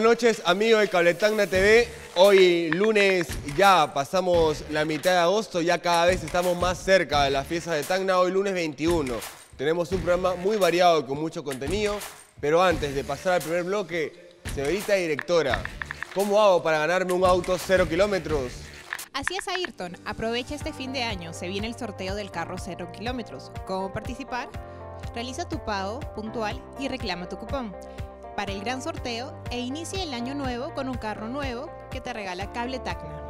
buenas noches, amigos de Cabletagna TV. Hoy lunes ya pasamos la mitad de agosto, ya cada vez estamos más cerca de las fiestas de Tacna. Hoy lunes 21. Tenemos un programa muy variado con mucho contenido, pero antes de pasar al primer bloque, señorita directora, ¿cómo hago para ganarme un auto cero kilómetros? Así es, Ayrton. Aprovecha este fin de año. Se viene el sorteo del carro 0 kilómetros. ¿Cómo participar? Realiza tu pago puntual y reclama tu cupón para el gran sorteo e inicie el año nuevo con un carro nuevo que te regala Cable Tacna.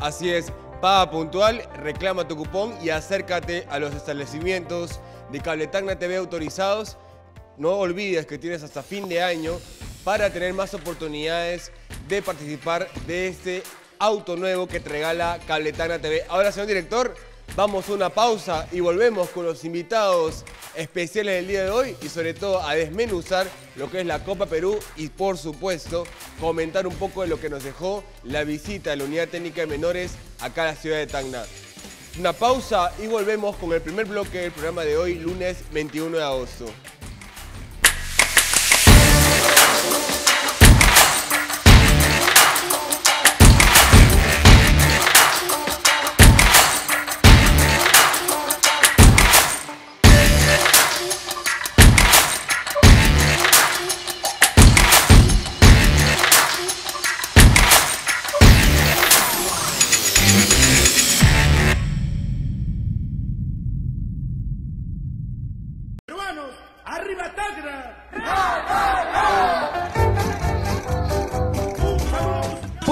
Así es, paga puntual, reclama tu cupón y acércate a los establecimientos de Cable Tacna TV autorizados. No olvides que tienes hasta fin de año para tener más oportunidades de participar de este auto nuevo que te regala Cable Tacna TV. Ahora, señor director, Vamos a una pausa y volvemos con los invitados especiales del día de hoy y sobre todo a desmenuzar lo que es la Copa Perú y por supuesto comentar un poco de lo que nos dejó la visita de la Unidad Técnica de Menores acá a la ciudad de Tacna. Una pausa y volvemos con el primer bloque del programa de hoy, lunes 21 de agosto.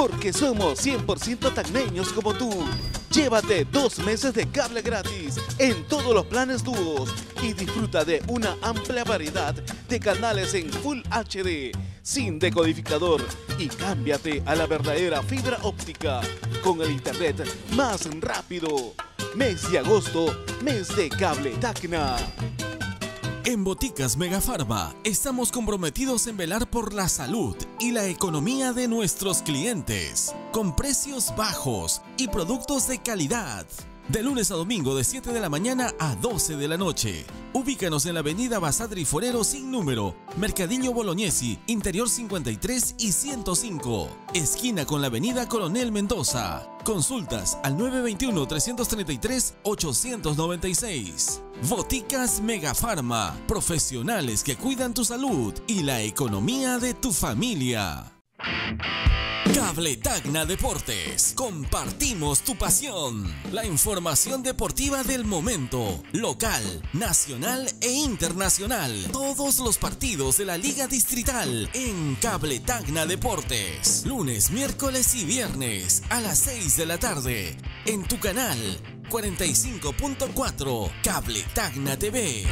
Porque somos 100% tagneños como tú. Llévate dos meses de cable gratis en todos los planes dúos y disfruta de una amplia variedad de canales en Full HD, sin decodificador y cámbiate a la verdadera fibra óptica con el internet más rápido. Mes de agosto, mes de cable Tacna. En Boticas Megafarma estamos comprometidos en velar por la salud y la economía de nuestros clientes, con precios bajos y productos de calidad de lunes a domingo de 7 de la mañana a 12 de la noche. Ubícanos en la avenida Basadri Forero sin número, Mercadillo Bolognesi, Interior 53 y 105, esquina con la avenida Coronel Mendoza. Consultas al 921-333-896. Boticas Megafarma, profesionales que cuidan tu salud y la economía de tu familia. Cable Tacna Deportes. Compartimos tu pasión. La información deportiva del momento, local, nacional e internacional. Todos los partidos de la Liga Distrital en Cable Tacna Deportes. Lunes, miércoles y viernes a las 6 de la tarde en tu canal 45.4 Cable Tacna TV.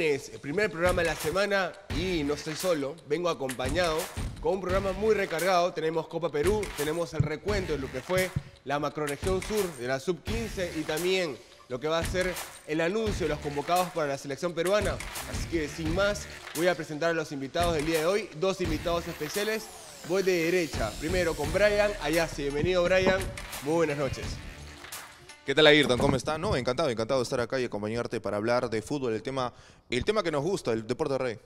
el primer programa de la semana y no estoy solo, vengo acompañado con un programa muy recargado. Tenemos Copa Perú, tenemos el recuento de lo que fue la macroregión sur de la sub-15 y también lo que va a ser el anuncio de los convocados para la selección peruana. Así que sin más, voy a presentar a los invitados del día de hoy, dos invitados especiales. Voy de derecha, primero con Brian Ayasi. Bienvenido Brian, muy buenas noches. ¿Qué tal Ayrton? ¿Cómo estás? No, encantado, encantado de estar acá y acompañarte para hablar de fútbol, el tema, el tema que nos gusta, el deporte rey.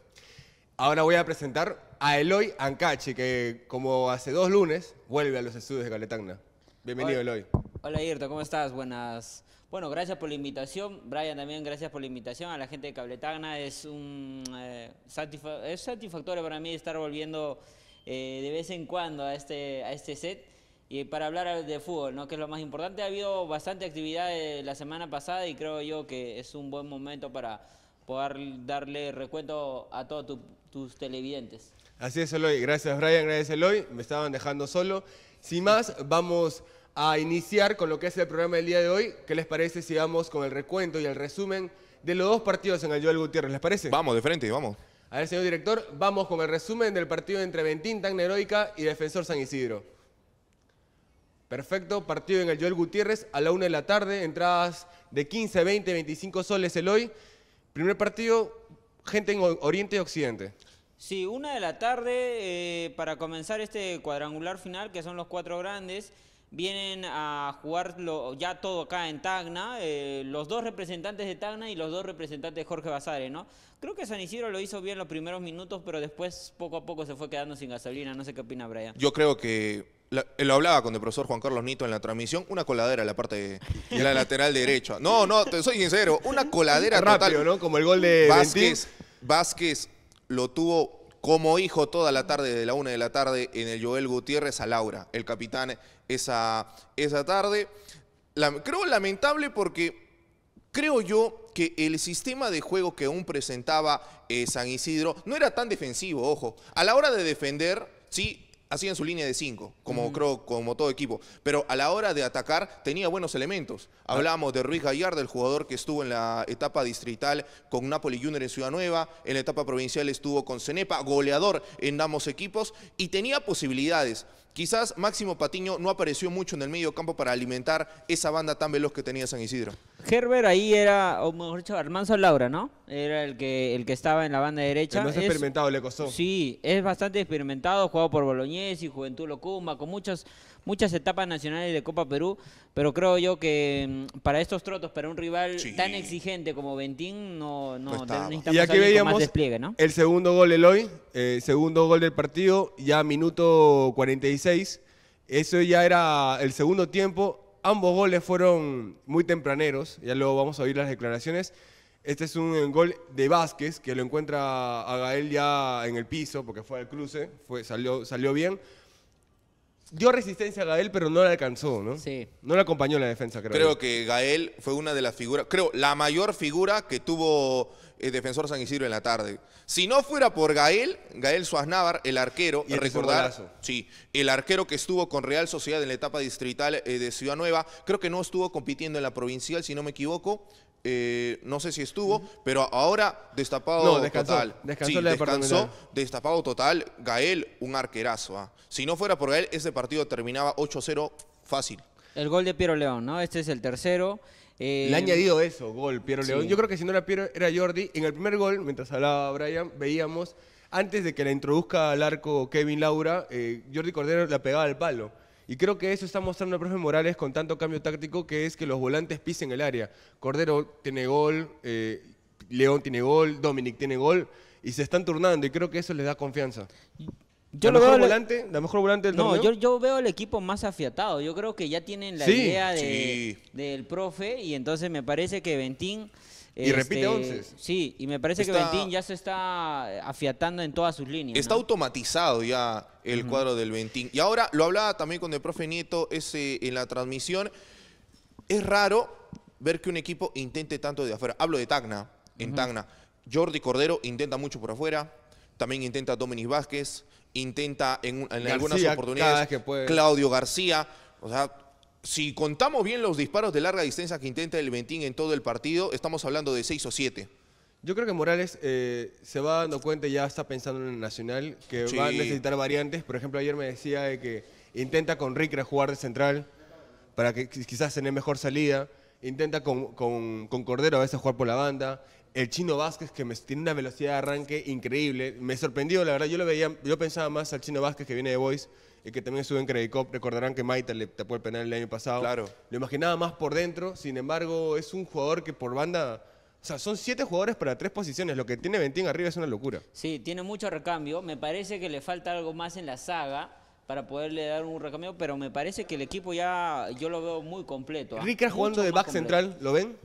Ahora voy a presentar a Eloy Ancachi, que como hace dos lunes vuelve a los estudios de Caletagna. Bienvenido, Eloy. Hola Ayrton, ¿cómo estás? Buenas. Bueno, gracias por la invitación. Brian, también gracias por la invitación. A la gente de Cabletagna es un eh, satisfactorio para mí estar volviendo eh, de vez en cuando a este, a este set y para hablar de fútbol, ¿no? que es lo más importante, ha habido bastante actividad la semana pasada y creo yo que es un buen momento para poder darle recuento a todos tus televidentes. Así es, Eloy. Gracias, Brian. Gracias, Eloy. Me estaban dejando solo. Sin más, vamos a iniciar con lo que es el programa del día de hoy. ¿Qué les parece si vamos con el recuento y el resumen de los dos partidos en el Joel Gutiérrez? ¿Les parece? Vamos, de frente, vamos. A ver, señor director, vamos con el resumen del partido entre Ventín, Tan Heroica y Defensor San Isidro. Perfecto, partido en el Joel Gutiérrez a la una de la tarde, entradas de 15, 20, 25 soles el hoy. Primer partido, gente en Oriente y Occidente. Sí, una de la tarde eh, para comenzar este cuadrangular final, que son los cuatro grandes. Vienen a jugar ya todo acá en Tagna, eh, los dos representantes de Tagna y los dos representantes de Jorge Basare, ¿no? Creo que San Isidro lo hizo bien los primeros minutos, pero después poco a poco se fue quedando sin gasolina. No sé qué opina Brian. Yo creo que eh, lo hablaba con el profesor Juan Carlos Nito en la transmisión, una coladera en la parte de, la lateral derecha. No, no, te soy sincero, una coladera ¿no? Como el gol de Vázquez, Vázquez lo tuvo como hijo toda la tarde, de la una de la tarde, en el Joel Gutiérrez a Laura, el capitán esa, esa tarde. creo lamentable porque creo yo que el sistema de juego que aún presentaba eh, San Isidro no era tan defensivo, ojo. A la hora de defender, sí, en su línea de cinco, como creo, como todo equipo. Pero a la hora de atacar tenía buenos elementos. Ah. Hablamos de Ruiz Gallardo, el jugador que estuvo en la etapa distrital con Napoli Junior en Ciudad Nueva, en la etapa provincial estuvo con Cenepa, goleador en ambos equipos y tenía posibilidades. Quizás Máximo Patiño no apareció mucho en el medio campo para alimentar esa banda tan veloz que tenía San Isidro. Gerber ahí era, o mejor dicho, Armanzo Laura, ¿no? Era el que, el que estaba en la banda derecha. El más experimentado le costó. Sí, es bastante experimentado, jugado por Boloñés y Juventud Locuma, con muchos muchas etapas nacionales de Copa Perú, pero creo yo que mm, para estos trotos, para un rival tan exigente como Ventín, no, no, no necesitamos y aquí veíamos despliegue, ¿no? El segundo gol Eloy, eh, segundo gol del partido, ya minuto 46. Eso ya era el segundo tiempo. Ambos goles fueron muy tempraneros, ya luego vamos a oír las declaraciones. Este es un gol de Vázquez, que lo encuentra a Gael ya en el piso, porque fue al cruce, fue, salió, salió bien dio resistencia a Gael, pero no la alcanzó, ¿no? Sí. No la acompañó la defensa, creo. Creo que Gael fue una de las figuras, creo, la mayor figura que tuvo el eh, defensor San Isidro en la tarde. Si no fuera por Gael, Gael Suaznávar, el arquero, y recordar, sí, el arquero que estuvo con Real Sociedad en la etapa distrital eh, de Ciudad Nueva, creo que no estuvo compitiendo en la provincial, si no me equivoco, eh, no sé si estuvo, pero ahora destapado total. Descansó, destapado total. Gael, un arquerazo. Ah. Si no fuera por Gael, ese partido terminaba 8-0 fácil. El gol de Piero León, ¿no? Este es el tercero. Eh, Le ha añadido eso, gol, Piero León. Yo creo que si no era Piero, era Jordi. En el primer gol, mientras hablaba Brian, veíamos, antes de que la introduzca al arco Kevin Laura, eh, Jordi Cordero la pegaba al palo. Y creo que eso está mostrando el profe Morales con tanto cambio táctico que es que los volantes pisen el área. Cordero tiene gol, eh, León tiene gol, Dominic tiene gol y se están turnando y creo que eso les da confianza. Yo la, mejor volante, el... No, yo, veo el equipo más afiatado. Yo creo que ya tienen la idea del profe y entonces me parece que Bentín... Y repite este, once. Sí, y me parece que Ventín ya se está afiatando en todas sus líneas. Está automatizado ya el cuadro del Ventín. Y ahora lo hablaba también con el profe Nieto ese, eh, en la transmisión. Es raro ver que un equipo intente tanto de afuera. Hablo de Tacna, en Tacna. Jordi Cordero intenta mucho por afuera. También intenta Dominic Vázquez. Intenta en, algunas oportunidades. Claudio García. O sea, si contamos bien los disparos de larga distancia que intenta el Ventín en todo el partido, estamos hablando de seis o siete. Yo creo que Morales eh, se va dando cuenta, ya está pensando en el Nacional, que va a necesitar variantes. Por ejemplo, ayer me decía que intenta con Ricra jugar de central para que quizás tener mejor salida. Intenta con, Cordero a veces jugar por la banda el chino Vázquez que me, tiene una velocidad de arranque increíble. Me sorprendió, la verdad, yo lo veía, yo pensaba más al chino Vázquez que viene de Boys y que también estuvo en Credit Recordarán que Maita le tapó el penal el año pasado. Claro. Lo imaginaba más por dentro, sin embargo, es un jugador que por banda. O sea, son siete jugadores para tres posiciones. Lo que tiene Ventín arriba es una locura. Sí, tiene mucho recambio. Me parece que le falta algo más en la saga para poderle dar un recambio, pero me parece que el equipo ya yo lo veo muy completo. ¿ah? Ricra jugando de back central, ¿lo ven?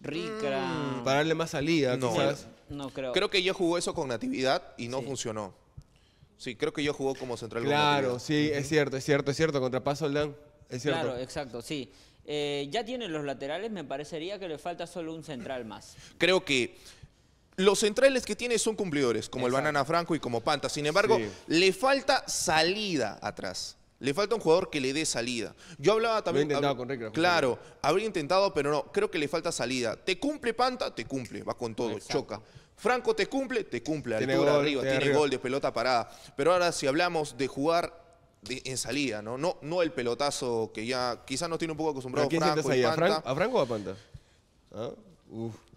Ricra. Mm, para darle más salida, no. No creo. Creo que ya jugó eso con Natividad y no funcionó. Sí, creo que yo jugó como central. Claro, sí, es cierto, es cierto, es cierto. Contra Paz Soldán, es cierto. Claro, exacto, sí. Eh, ya tiene los laterales, me parecería que le falta solo un central más. Creo que los centrales que tiene son cumplidores, como el Banana Franco y como Panta. Sin embargo, le falta salida atrás. Le falta un jugador que le dé salida. Yo hablaba también... de. Claro, habría intentado, pero no. Creo que le falta salida. Te cumple Panta, te cumple. Va con todo, choca. Franco te cumple, te cumple, tiene gol, de pelota parada. Pero ahora si hablamos de jugar en salida, ¿no? ¿no? No el pelotazo que ya quizás no tiene un poco acostumbrado Franco Y ¿A, Franco o a Panta? ¿Ah?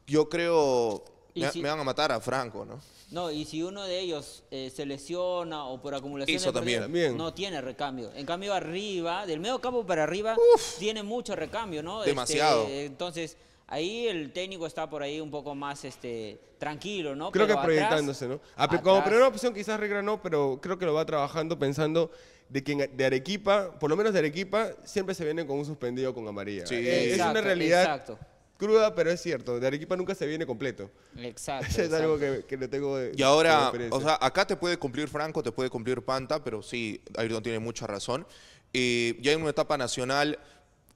Yo creo... Me, me, van a matar a Franco, ¿no? No, y si uno de ellos eh, se lesiona o por acumulación de también. no tiene recambio. En cambio, arriba, del medio campo para arriba, tiene mucho recambio, ¿no? Este, Demasiado. entonces... Ahí el técnico está por ahí un poco más este, tranquilo, ¿no? Creo que proyectándose, ¿no? como primera opción quizás Regra no, pero creo que lo va trabajando pensando de que de Arequipa, por lo menos de Arequipa, siempre se viene con un suspendido con amarilla. Sí. Eh, es una realidad cruda, pero es cierto. De Arequipa nunca se viene completo. Exacto. es algo que, le tengo de, Y ahora, o sea, acá te puede cumplir Franco, te puede cumplir Panta, pero sí, Ayrton tiene mucha razón. Eh, ya en una etapa nacional,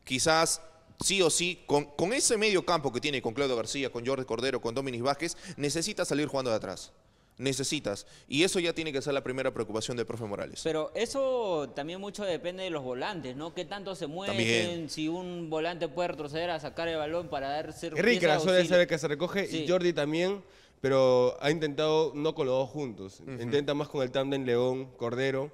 quizás sí o sí, con, ese medio campo que tiene con Claudio García, con Jordi Cordero, con Dominic Vázquez, necesita salir jugando de atrás. Necesitas. Y eso ya tiene que ser la primera preocupación de profe Morales. Pero eso también mucho depende de los volantes, ¿no? ¿Qué tanto se mueven? Si un volante puede retroceder a sacar el balón para dar darse... Ricky suele ser el que se recoge y Jordi también, pero ha intentado no con los dos juntos. Intenta más con el tándem León-Cordero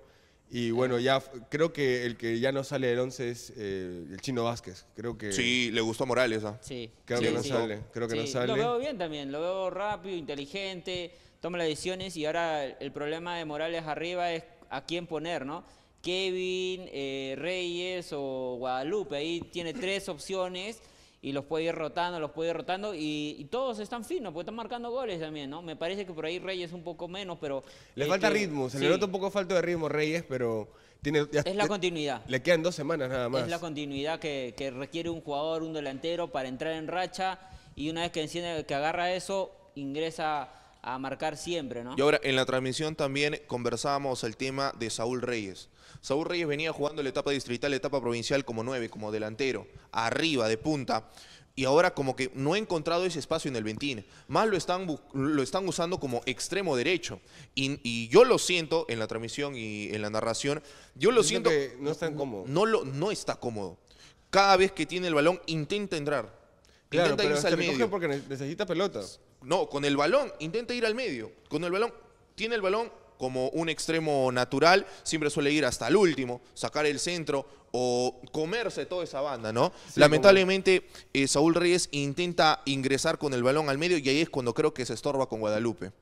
y bueno, ya creo que el que ya no sale del 11 es eh, el Chino Vázquez. Creo que Sí, le gustó Morales, ¿ah? Sí. creo que no sale, creo que no Lo veo bien también, lo veo rápido, inteligente, toma las decisiones y ahora el problema de Morales arriba es a quién poner, ¿no? Kevin, eh, Reyes o Guadalupe, ahí tiene tres opciones y los puede ir rotando, los puede ir rotando y, todos están finos porque están marcando goles también, ¿no? Me parece que por ahí Reyes un poco menos, pero... Le falta este, ritmo, se le nota un poco falta de ritmo Reyes, pero tiene... es la continuidad. Le quedan dos semanas nada más. Es la continuidad que, que, requiere un jugador, un delantero para entrar en racha y una vez que enciende, que agarra eso, ingresa a marcar siempre, ¿no? Y ahora en la transmisión también conversábamos el tema de Saúl Reyes. Saúl Reyes venía jugando la etapa distrital, la etapa provincial como nueve, como delantero, arriba, de punta. Y ahora como que no he encontrado ese espacio en el Ventín. Más lo están, lo están usando como extremo derecho. Y, yo lo siento en la transmisión y en la narración. Yo lo siento... no está cómodo. No, lo, no está cómodo. Cada vez que tiene el balón intenta entrar. intenta irse al medio. porque necesita pelotas. No, con el balón intenta ir al medio. Con el balón tiene el balón, como un extremo natural, siempre suele ir hasta el último, sacar el centro o comerse toda esa banda, ¿no? Lamentablemente, eh, Saúl Reyes intenta ingresar con el balón al medio y ahí es cuando creo que se estorba con Guadalupe.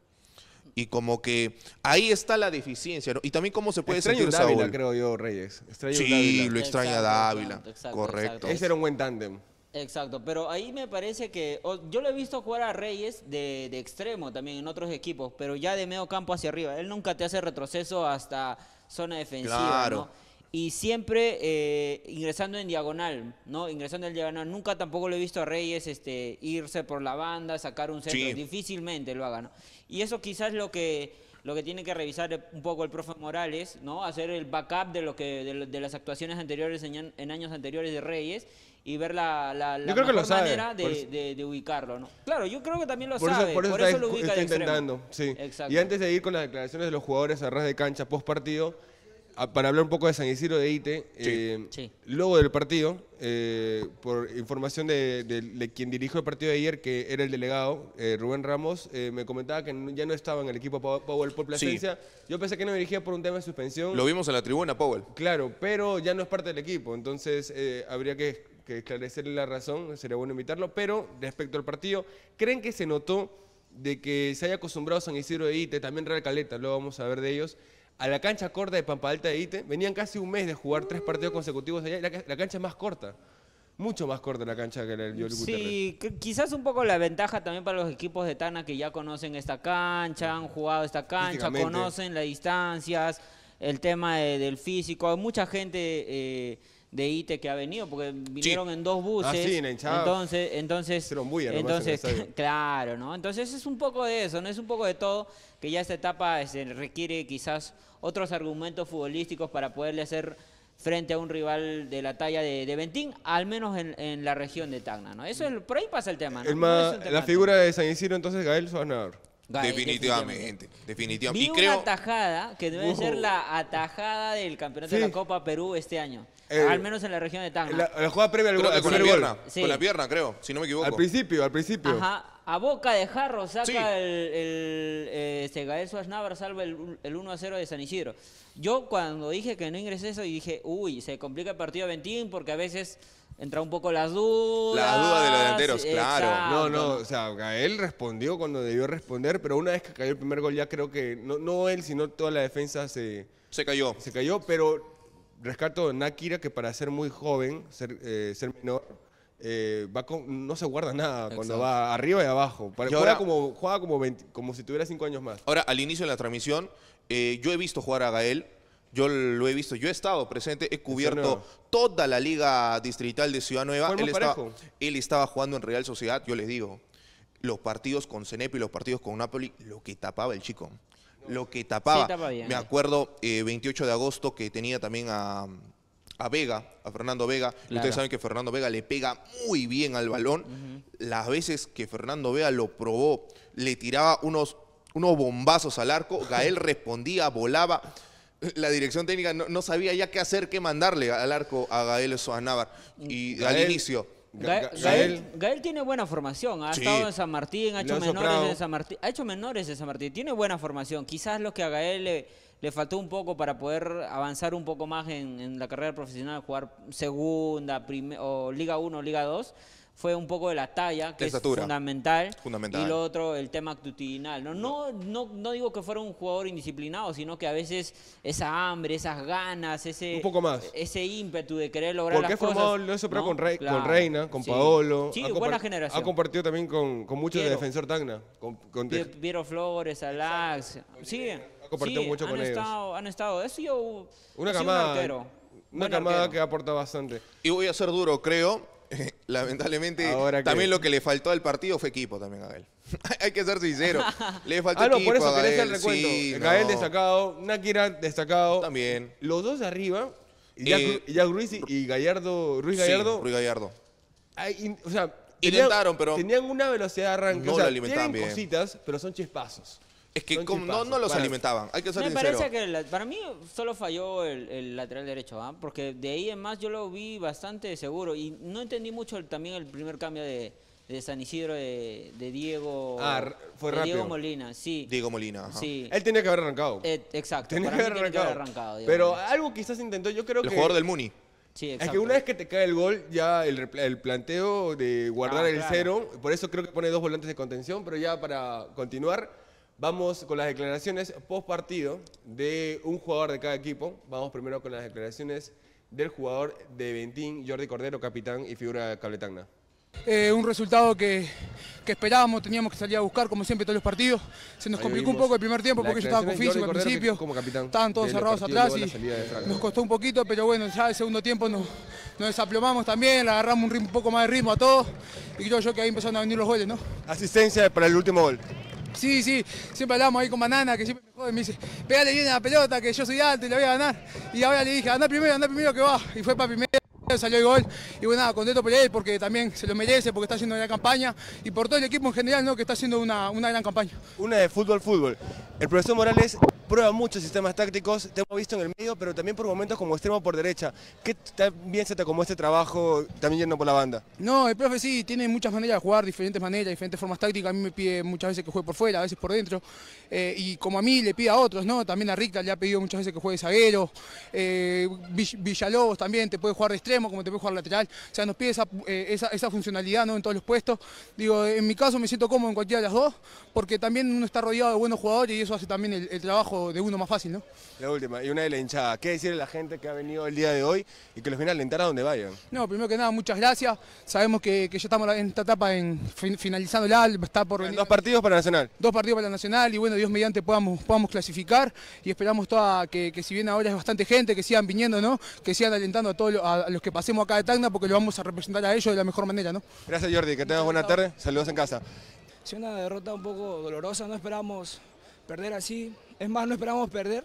Y como que ahí está la deficiencia, ¿no? Y también cómo se puede extraño sentir Dávila, creo yo, Reyes. sí, lo extraña a Dávila. correcto. Ese era un buen tándem. Exacto, pero ahí me parece que yo lo he visto jugar a Reyes de, extremo también en otros equipos, pero ya de medio campo hacia arriba. Él nunca te hace retroceso hasta zona defensiva. Y siempre eh, ingresando en diagonal, ¿no? Ingresando en diagonal. Nunca tampoco lo he visto a Reyes este, irse por la banda, sacar un centro. Difícilmente lo haga, Y eso quizás lo que lo que tiene que revisar un poco el profe Morales, ¿no? Hacer el backup de lo que de, las actuaciones anteriores en, años anteriores de Reyes y ver la, manera de, ubicarlo, ¿no? Claro, yo creo que también lo sabe, por eso, lo ubica está intentando, sí. Y antes de ir con las declaraciones de los jugadores a ras de cancha post partido, para hablar un poco de San Isidro de Ite, eh, luego del partido, eh, por información de, quien dirigió el partido de ayer, que era el delegado, eh, Rubén Ramos, me comentaba que ya no estaba en el equipo Powell por placencia. Yo pensé que no dirigía por un tema de suspensión. Lo vimos en la tribuna, Powell. Claro, pero ya no es parte del equipo, entonces habría que que esclarecerle la razón, sería bueno invitarlo, pero respecto al partido, ¿creen que se notó de que se haya acostumbrado San Isidro de Ite, también Real Caleta, luego vamos a ver de ellos, a la cancha corta de Pampa Alta de Ite? Venían casi un mes de jugar tres partidos consecutivos allá y la, cancha es más corta mucho más corta la cancha que el Sí, quizás un poco la ventaja también para los equipos de Tana que ya conocen esta cancha, han jugado esta cancha, conocen las distancias, el tema del físico. Hay mucha gente eh, de ITE que ha venido, porque vinieron en dos ah, buses. entonces, entonces, entonces claro, ¿no? Entonces es un poco de eso, no es un poco de todo, que ya esta etapa se este, requiere quizás otros argumentos futbolísticos para poderle hacer frente a un rival de la talla de, de Bentín, al menos en, la región de Tacna, ¿no? Eso es, por ahí pasa el tema, ¿no? la figura de San Isidro entonces Gael Sonar definitivamente, definitivamente. Vi creo... una atajada que debe uh. ser la atajada del campeonato de la Copa Perú este año. Eh, al menos en la región de Tango. La, jugada previa al con, la pierna, creo, si no me equivoco. Al principio, al principio. Ajá. A boca de jarro saca el, el eh, este, Suárez salva el, 1 a 0 de San Isidro. Yo cuando dije que no ingresé eso y dije, uy, se complica el partido a Ventín porque a veces entra un poco las dudas. Las dudas de los delanteros, claro. No, no, o sea, Gael respondió cuando debió responder, pero una vez que cayó el primer gol ya creo que, no, él, sino toda la defensa se... Se cayó. Se cayó, pero rescato Nakira que para ser muy joven, ser, eh, ser menor, eh, va no se guarda nada cuando va arriba y abajo. Para, ahora, como, juega como, como si tuviera cinco años más. Ahora, al inicio de la transmisión, eh, yo he visto jugar a Gael yo lo he visto, yo he estado presente, he cubierto toda la liga distrital de Ciudad Nueva. Él estaba, él estaba jugando en Real Sociedad, yo les digo, los partidos con Cenepi, los partidos con Napoli, lo que tapaba el chico lo que tapaba. Me eh. acuerdo 28 eh, de agosto que tenía también a, Vega, a Fernando Vega. Ustedes saben que Fernando Vega le pega muy bien al balón. Las veces que Fernando Vega lo probó, le tiraba unos, unos bombazos al arco, Gael respondía, volaba la dirección técnica no, sabía ya qué hacer, qué mandarle al arco a Gael Navar. Y al inicio. Gael, tiene buena formación, ha estado en San Martín, ha hecho, menores en San Martín, ha hecho menores en San Martín, tiene buena formación. Quizás lo que a Gael le, faltó un poco para poder avanzar un poco más en, en la carrera profesional, jugar segunda, o Liga 1, Liga 2 fue un poco de la talla, que es fundamental, Y lo otro, el tema actitudinal. ¿no? No, no, digo que fuera un jugador indisciplinado, sino que a veces esa hambre, esas ganas, ese, un poco más. ese ímpetu de querer lograr las cosas. Porque ha formado eso, pero con, con Reina, con Paolo. Sí, ha buena generación. Ha compartido también con, con muchos de Defensor Tacna. Con, Piero Flores, Alax. Sí, ha compartido mucho con ellos. Han estado, eso yo... Una camada, una camada que aporta bastante. Y voy a ser duro, creo Lamentablemente, también lo que le faltó al partido fue equipo también a Gael. Hay que ser sincero. Le faltó ah, no, equipo por eso a Gael. El recuento. Gael destacado, Nakira destacado. También. Los dos de arriba, eh, Jack, Ruiz y Gallardo, Ruiz Gallardo. Sí, Ruiz Gallardo. o sea, Intentaron, pero... Tenían una velocidad de arranque. No cositas, pero son chispazos. Es que como, no, los alimentaban, Me parece que para mí solo falló el, lateral derecho, ¿ah? porque de ahí en más yo lo vi bastante seguro y no entendí mucho también el primer cambio de, San Isidro de, Diego ah, fue Diego Molina, sí. Diego Molina, sí. Él tenía que haber arrancado. Eh, exacto, tenía que, haber arrancado. Pero algo quizás intentó, yo creo que... El jugador del Muni. Sí, es que una vez que te cae el gol, ya el, planteo de guardar ah, el cero, por eso creo que pone dos volantes de contención, pero ya para continuar, Vamos con las declaraciones post partido de un jugador de cada equipo. Vamos primero con las declaraciones del jugador de Ventín, Jordi Cordero, capitán y figura de Cabletagna. Eh, un resultado que, esperábamos, teníamos que salir a buscar, como siempre, todos los partidos. Se nos complicó un poco el primer tiempo porque yo estaba con físico al principio. estaban todos cerrados atrás y nos costó un poquito, pero bueno, ya el segundo tiempo nos, desaplomamos también, agarramos un, ritmo, un poco más de ritmo a todos y creo yo que ahí empezaron a venir los goles, ¿no? Asistencia para el último gol. Sí, sí, siempre hablamos ahí con Banana, que siempre me jode, me dice, pegale bien a la pelota, que yo soy alto y la voy a ganar. Y ahora le dije, anda primero, anda primero que va. Y fue para primero. Salió el gol y bueno, nada, contento por él porque también se lo merece, porque está haciendo una gran campaña y por todo el equipo en general, ¿no? que está haciendo una, gran campaña. Una de fútbol-fútbol. El profesor Morales prueba muchos sistemas tácticos, te hemos visto en el medio, pero también por momentos como extremo por derecha. ¿Qué también se te acomodó este trabajo también yendo por la banda? No, el profe sí, tiene muchas maneras de jugar, diferentes maneras, diferentes formas tácticas. A mí me pide muchas veces que juegue por fuera, a veces por dentro. Eh, y como a mí le pide a otros, ¿no? También a Ricta le ha pedido muchas veces que juegue zaguero. Eh, Villalobos también te puede jugar de extremo como te puede jugar lateral. O sea, nos pide eh, esa, funcionalidad ¿no? en todos los puestos. Digo, en mi caso me siento cómodo en cualquiera de las dos, porque también uno está rodeado de buenos jugadores y eso hace también el, trabajo de uno más fácil, ¿no? La última, y una de la hinchada. ¿Qué decirle a la gente que ha venido el día de hoy y que los viene a alentar a donde vayan? No, primero que nada, muchas gracias. Sabemos que, ya estamos en esta etapa en, finalizando el está por Dos partidos para Nacional. Dos partidos para la Nacional y bueno, Dios mediante podamos, podamos clasificar y esperamos toda que, si bien ahora es bastante gente, que sigan viniendo, ¿no? Que sigan alentando a todos a los que pasemos acá de Tacna porque lo vamos a representar a ellos de la mejor manera, ¿no? Gracias Jordi, que tengas buena tarde, saludos en casa. si una derrota un poco dolorosa, no esperamos perder así, es más, no esperamos perder,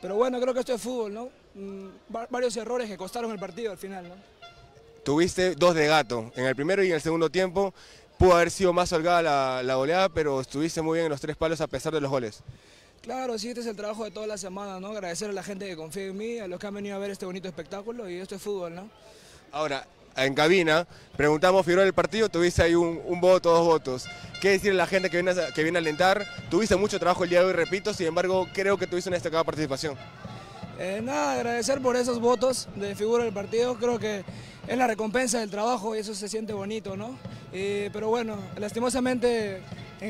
pero bueno, creo que esto es fútbol, ¿no? Mm, varios errores que costaron el partido al final, ¿no? Tuviste dos de gato, en el primero y en el segundo tiempo, pudo haber sido más holgada la, la goleada, pero estuviste muy bien en los tres palos a pesar de los goles. Claro, sí, este es el trabajo de toda la semana, ¿no? Agradecer a la gente que confía en mí, a los que han venido a ver este bonito espectáculo y esto es fútbol, ¿no? Ahora, en cabina, preguntamos, figura del partido, tuviste ahí un, voto, dos votos. ¿Qué decir a la gente que viene a, que viene a alentar? Tuviste mucho trabajo el día de hoy, repito, sin embargo, creo que tuviste una destacada participación. Eh, nada, agradecer por esos votos de figura del partido, creo que es la recompensa del trabajo y eso se siente bonito, ¿no? Eh, pero bueno, lastimosamente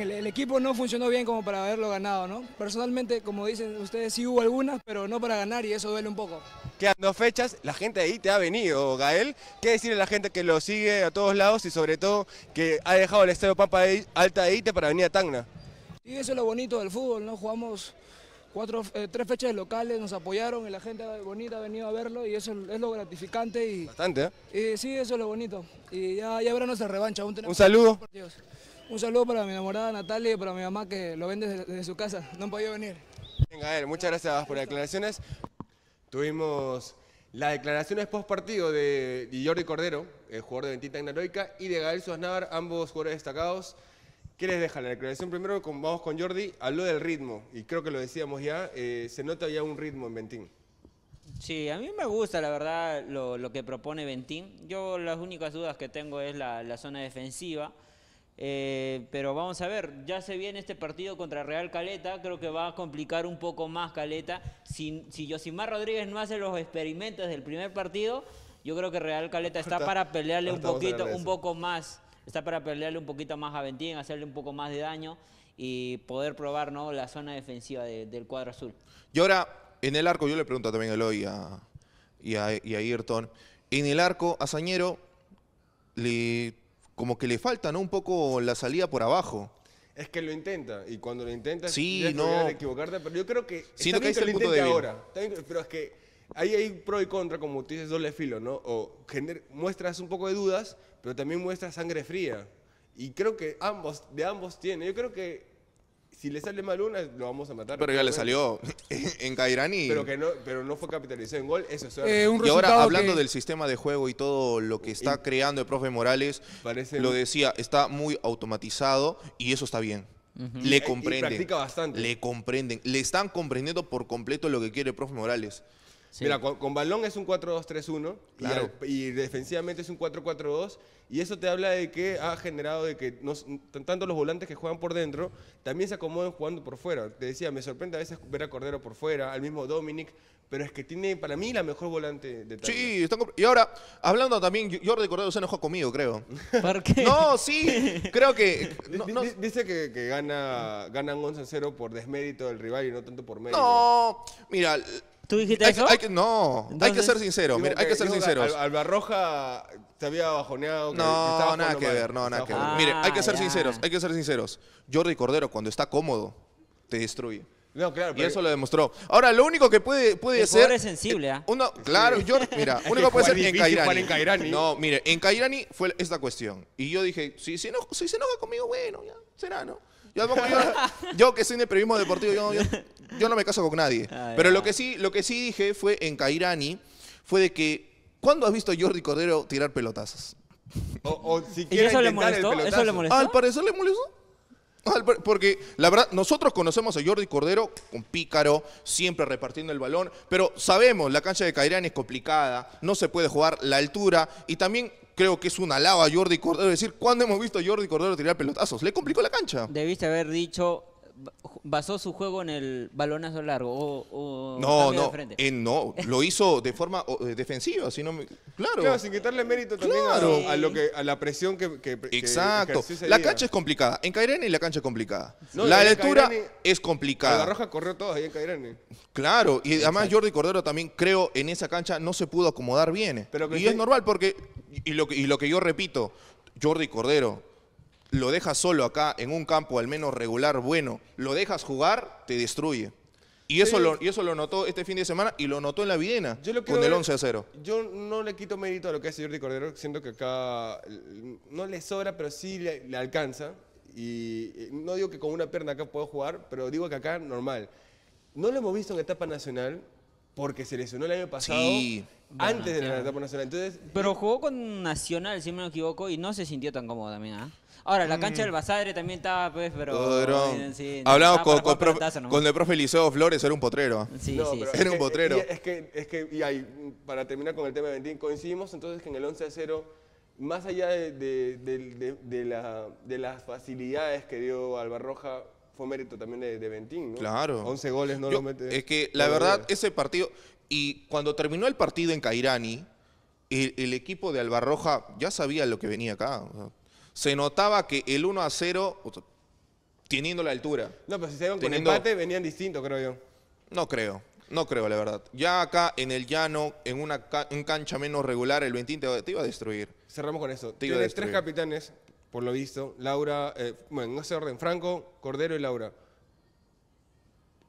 el, equipo no funcionó bien como para haberlo ganado, ¿no? Personalmente, como dicen ustedes, sí hubo algunas, pero no para ganar y eso duele un poco. Quedan dos fechas, la gente ahí te ha venido, Gael. ¿Qué decirle a la gente que lo sigue a todos lados y sobre todo que ha dejado el Estadio Pampa Alta de Ite para venir a Tacna? Y eso es lo bonito del fútbol, ¿no? Jugamos cuatro, eh, tres fechas locales, nos apoyaron y la gente bonita ha venido a verlo y eso es lo gratificante. y Bastante, ¿eh? sí, eso es lo bonito. Y ya, ya habrá nuestra revancha. Un saludo. Un saludo para mi enamorada Natalia y para mi mamá que lo vende desde, su casa. No han podido venir. Venga, ver, muchas gracias por las declaraciones. Tuvimos las declaraciones post partido de Jordi Cordero, el jugador de Ventita Tecnológica, y de Gael Suaznavar, ambos jugadores destacados. ¿Qué les deja? La declaración primero, vamos con Jordi, habló del ritmo, y creo que lo decíamos ya, eh, se nota ya un ritmo en Ventín. Sí, a mí me gusta, la verdad, lo, que propone Ventín. Yo las únicas dudas que tengo es la zona defensiva eh, pero vamos a ver, ya se viene este partido contra Real Caleta, creo que va a complicar un poco más Caleta. Si, si Josimar Rodríguez no hace los experimentos del primer partido, yo creo que Real Caleta está para pelearle un poquito, un poco más, está para pelearle un poquito más a Ventín, hacerle un poco más de daño y poder probar ¿no? la zona defensiva del cuadro azul. Y ahora, en el arco, yo le pregunto también a Eloy a, y a, y Ayrton, en el arco, Azañero le como que le falta, Un poco la salida por abajo. Es que lo intenta, y cuando lo intenta, sí, no. equivocarte, pero yo creo que. Siento que, es el lo punto de ahora. pero es que ahí hay pro y contra, como tú dices, doble filo, ¿no? O muestras un poco de dudas, pero también muestras sangre fría. Y creo que ambos, de ambos tiene. Yo creo que si le sale mal una, lo vamos a matar. Pero ya le pues, salió en Cairani. Pero no, fue capitalizado en gol, eso es eh, Y ahora, hablando del sistema de juego y todo lo que está creando el profe Morales, lo decía, está muy automatizado y eso está bien. Le comprenden. practica bastante. Le comprenden. Le están comprendiendo por completo lo que quiere el profe Morales. Mira, con, balón es un 4-2-3-1 claro. y, defensivamente es un 4-4-2 y eso te habla de que ha generado de que tanto los volantes que juegan por dentro también se acomoden jugando por fuera. Te decía, me sorprende a veces ver a Cordero por fuera, al mismo Dominic, pero es que tiene para mí la mejor volante de tal. Sí, y ahora, hablando también, Jordi Cordero se enojó conmigo, creo. ¿Por qué? No, sí, creo que... Dice que, gana, ganan 11-0 por desmérito del rival y no tanto por mérito. No, mira, ¿Tú dijiste hay, eso? que, no, hay que ser sincero. Mira, hay que, ser sinceros. Roja se había bajoneado. Que, no, nada que ver, no, nada que ver. Mire, hay que ser ah, sinceros, hay que ser sinceros. Jordi Cordero, cuando está cómodo, te destruye. No, claro, y eso lo demostró. Ahora, lo único que puede, puede el ser. es sensible, ¿ah? Claro, Jordi, Mira, único que puede ser en Cairani. No, mire, en Cairani fue esta cuestión. Y yo dije, si si no si se enoja conmigo, bueno, ya será, ¿no? Yo, que soy de periodismo deportivo, yo, no me caso con nadie. Ah, pero lo que, sí, lo que sí dije fue en Cairani, fue de que, ¿cuándo has visto a Jordi Cordero tirar pelotazas? O, eso le molestó? Al parecer le molestó. Porque la verdad, nosotros conocemos a Jordi Cordero con pícaro, siempre repartiendo el balón, pero sabemos, la cancha de Cairani es complicada, no se puede jugar la altura y también creo que es una lava Jordi Cordero. decir, ¿cuándo hemos visto a Jordi Cordero tirar pelotazos? Le complicó la cancha. Debiste haber dicho, basó su juego en el balonazo largo o, no no eh, no lo hizo de forma eh, defensiva sino claro claro sin quitarle mérito también a, lo que a la presión que, que exacto la cancha es complicada en Cairene la cancha es complicada la lectura es complicada la roja corrió toda ahí en Cairene claro y además Jordi Cordero también creo en esa cancha no se pudo acomodar bien y es normal porque y lo y lo que yo repito Jordi Cordero lo dejas solo acá en un campo al menos regular, bueno, lo dejas jugar, te destruye. Y eso, lo, y eso lo notó este fin de semana y lo notó en la Videna con el 11 a 0. Yo no le quito mérito a lo que hace Jordi Cordero. Siento que acá mm, no le sobra, pero sí le, alcanza. Y eh, no digo que con una pierna acá puedo jugar, pero digo que acá normal. No lo hemos visto en etapa nacional porque se lesionó el año pasado. Antes de la etapa nacional. Entonces, pero jugó con Nacional, si no me equivoco, y no se sintió tan cómodo también. ¿ah? Ahora, la cancha mm. del Basadre también estaba, pues, pero. Hablamos con, el profe Eliseo Flores, era un potrero. Sí, sí, Era un potrero. Es que, es y para terminar con el tema de Bentín coincidimos entonces que en el 11 a 0, más allá de, las facilidades que dio Albarroja, fue mérito también de, Bentín, ¿no? Claro. 11 goles no lo mete. Es que la verdad, ese partido. Y cuando terminó el partido en Cairani, el, equipo de Albarroja ya sabía lo que venía acá se notaba que el 1 a 0, teniendo la altura. No, pero si se iban con empate, venían distintos, creo yo. No creo, no creo, la verdad. Ya acá en el llano, en una cancha menos regular, el 20 te, iba a destruir. Cerramos con eso. Tienes tres capitanes, por lo visto. Laura, eh, bueno, en ese orden, Franco, Cordero y Laura.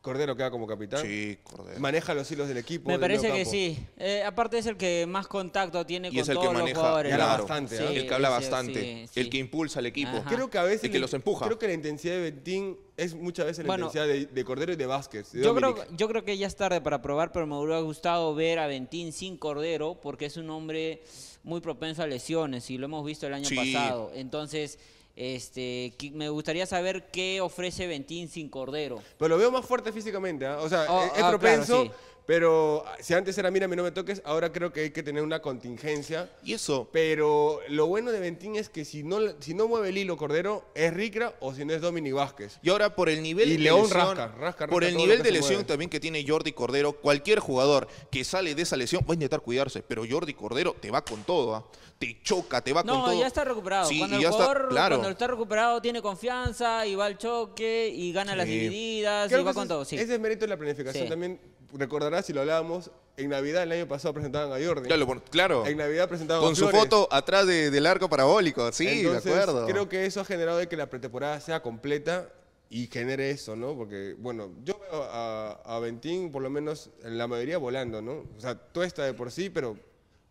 Cordero queda como capitán. Sí, Cordero. Maneja los hilos del equipo. Me parece que sí. Eh, aparte es el que más contacto tiene con que los jugadores. bastante, El que habla bastante. el que impulsa al equipo. Creo que a veces. El que los empuja. Creo que la intensidad de Bentín es muchas veces la intensidad de, Cordero y de Vázquez. yo, creo, yo creo que ya es tarde para probar, pero me hubiera gustado ver a Bentín sin Cordero porque es un hombre muy propenso a lesiones y lo hemos visto el año pasado. Entonces este, me gustaría saber qué ofrece Ventín sin Cordero. Pero lo veo más fuerte físicamente, ¿ah? o sea, oh, e, es ah, propenso, pero ah, si antes era mira mí no me toques, ahora creo que hay que tener una contingencia. Y eso. Pero lo bueno de Ventín es que si no, si no mueve el hilo Cordero, es Ricra o si no es Dominic Vázquez. Y ahora por el nivel de León lesión, Por el nivel de lesión también que tiene Jordi Cordero, cualquier jugador que sale de esa lesión va a intentar cuidarse. Pero Jordi Cordero te va con todo, ¿ah? te choca, te va con todo. No, ya está recuperado. cuando, está, está recuperado tiene confianza y va al choque y gana las divididas y va con todo. Sí. Ese es mérito de la planificación también recordarás si lo hablábamos, en Navidad el año pasado presentaban a Jordi. Claro, claro. En Navidad presentaban a Con su foto atrás del arco parabólico, sí, de acuerdo. Creo que eso ha generado que la pretemporada sea completa y genere eso, ¿no? Porque, bueno, yo veo a, a Ventín, por lo menos en la mayoría, volando, ¿no? O sea, tú está de por sí, pero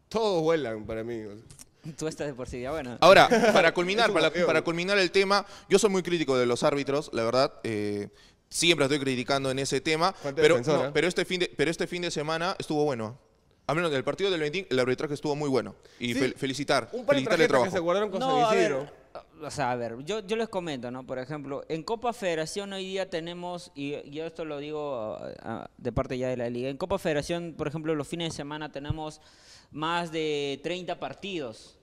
todos vuelan para mí. estás de por sí, ya bueno. Ahora, para culminar, para, culminar el tema, yo soy muy crítico de los árbitros, la verdad. eh, Siempre estoy criticando en ese tema. Pero, ¿eh? pero, este fin de, pero este fin de semana estuvo bueno. A menos del partido del 20, el arbitraje estuvo muy bueno. Y felicitar. Un par de que se guardaron con no, A o sea, a ver, yo, yo les comento, ¿no? Por ejemplo, en Copa Federación hoy día tenemos, y yo esto lo digo de parte ya de la liga, en Copa Federación, por ejemplo, los fines de semana tenemos más de 30 partidos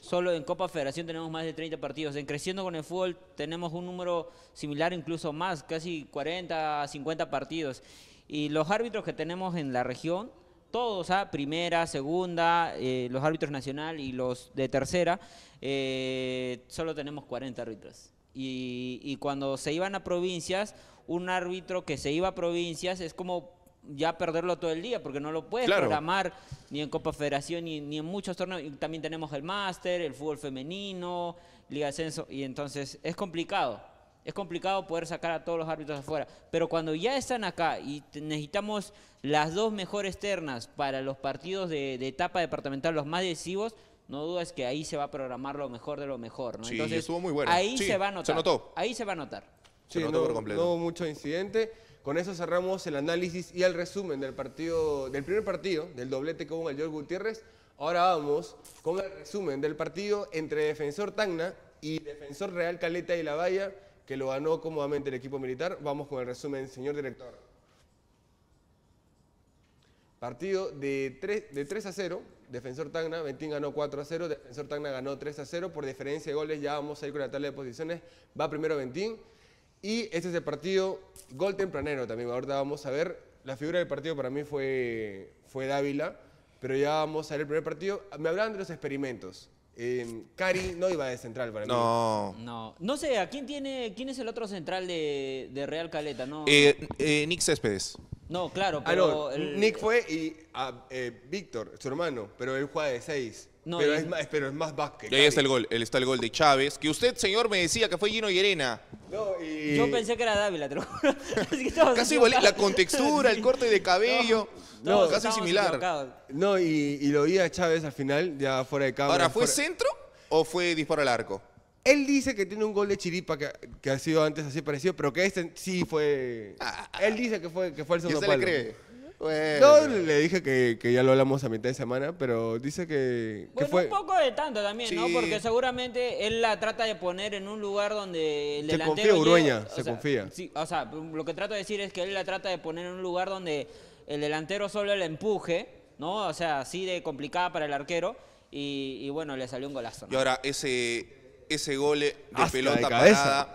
Solo en Copa Federación tenemos más de 30 partidos. En Creciendo con el Fútbol tenemos un número similar, incluso más, casi 40, 50 partidos. Y los árbitros que tenemos en la región, todos, ¿ah? primera, segunda, eh, los árbitros nacional y los de tercera, eh, solo tenemos 40 árbitros. y cuando se iban a provincias, un árbitro que se iba a provincias es como ya perderlo todo el día, porque no lo puedes programar ni en Copa Federación ni, en muchos torneos. también tenemos el máster, el fútbol femenino, Liga Ascenso, y entonces es complicado. Es complicado poder sacar a todos los árbitros afuera. Pero cuando ya están acá y necesitamos las dos mejores ternas para los partidos de, etapa departamental, los más decisivos, no dudas que ahí se va a programar lo mejor de lo mejor. Entonces, estuvo muy bueno. Ahí se va a notar. Ahí se va a notar. Sí, se notó por completo. no hubo mucho incidente. Con eso cerramos el análisis y el resumen del, partido, del primer partido, del doblete con el George Gutiérrez. Ahora vamos con el resumen del partido entre Defensor Tacna y Defensor Real Caleta y La Valla, que lo ganó cómodamente el equipo militar. Vamos con el resumen, señor director. Partido de 3, de 3 a 0, Defensor Tacna, Ventín ganó 4 a 0, Defensor Tacna ganó 3 a 0, por diferencia de goles ya vamos a ir con la tabla de posiciones, va primero Ventín, y este es el partido gol tempranero también. Ahorita vamos a ver. La figura del partido para mí fue, fue Dávila, pero ya vamos a ver el primer partido. Me hablaban de los experimentos. Em, Cari no iba de central para mí. No. No. sé, ¿a quién tiene, quién es el otro central de, Real Caleta? Eh, eh, Nick Céspedes. No, claro, ah, pero. Nick fue y a, ah, eh, Víctor, su hermano, pero él juega de seis pero, es más, pero ahí está el gol, está el gol de Chávez, que usted, señor, me decía que fue Gino y No, Yo pensé que era Dávila, te lo juro. Casi igual, la contextura, el corte de cabello, No, casi similar. No, y, lo oía Chávez al final, ya fuera de cámara. Ahora, ¿fue centro o fue disparo al arco? Él dice que tiene un gol de chiripa que, ha sido antes así parecido, pero que este sí fue. Ah, ah, él dice que fue, que fue el segundo usted le cree? Yo le dije que, ya lo hablamos a mitad de semana, pero dice que, fue... un poco de tanto también, ¿no? Porque seguramente él la trata de poner en un lugar donde el se Confía Urueña, se confía, o sea, lo que trato de decir es que él la trata de poner en un lugar donde el delantero solo le empuje, ¿no? O sea, así de complicada para el arquero. Y, bueno, le salió un golazo. Y ahora, ese, ese gol de pelota parada...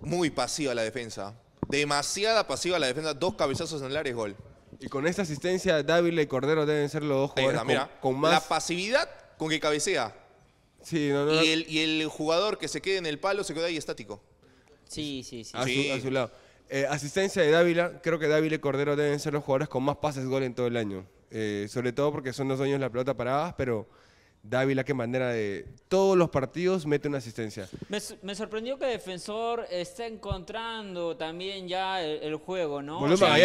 Muy pasiva la defensa demasiada pasiva la defensa, dos cabezazos en el área y gol. Y con esta asistencia, Dávila y Cordero deben ser los dos jugadores con, más... La pasividad con que cabecea. Sí, no, no, y, el, jugador que se quede en el palo se queda ahí estático. Sí, sí, sí. A, Su, lado. Eh, asistencia de Dávila, creo que Dávila y Cordero deben ser los jugadores con más pases gol en todo el año. Eh, sobre todo porque son los dueños de la pelota paradas, pero Dávila qué manera de todos los partidos mete una asistencia. Me, sorprendió que Defensor está encontrando también ya el, juego, ¿no? Ah,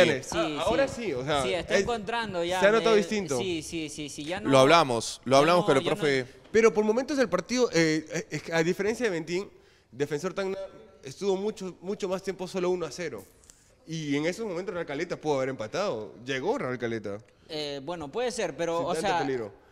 ahora sí. o sea. Sí, está encontrando ya. Se ha notado distinto. Sí, sí, sí, lo hablamos, lo hablamos, pero profe. Pero por momentos del partido, eh, eh, a diferencia de Ventín, Defensor Tangna estuvo mucho, mucho más tiempo solo 1 a 0. Y en esos momentos Real Caleta pudo haber empatado. Llegó Real Caleta. Eh, bueno, puede ser, pero, o sea,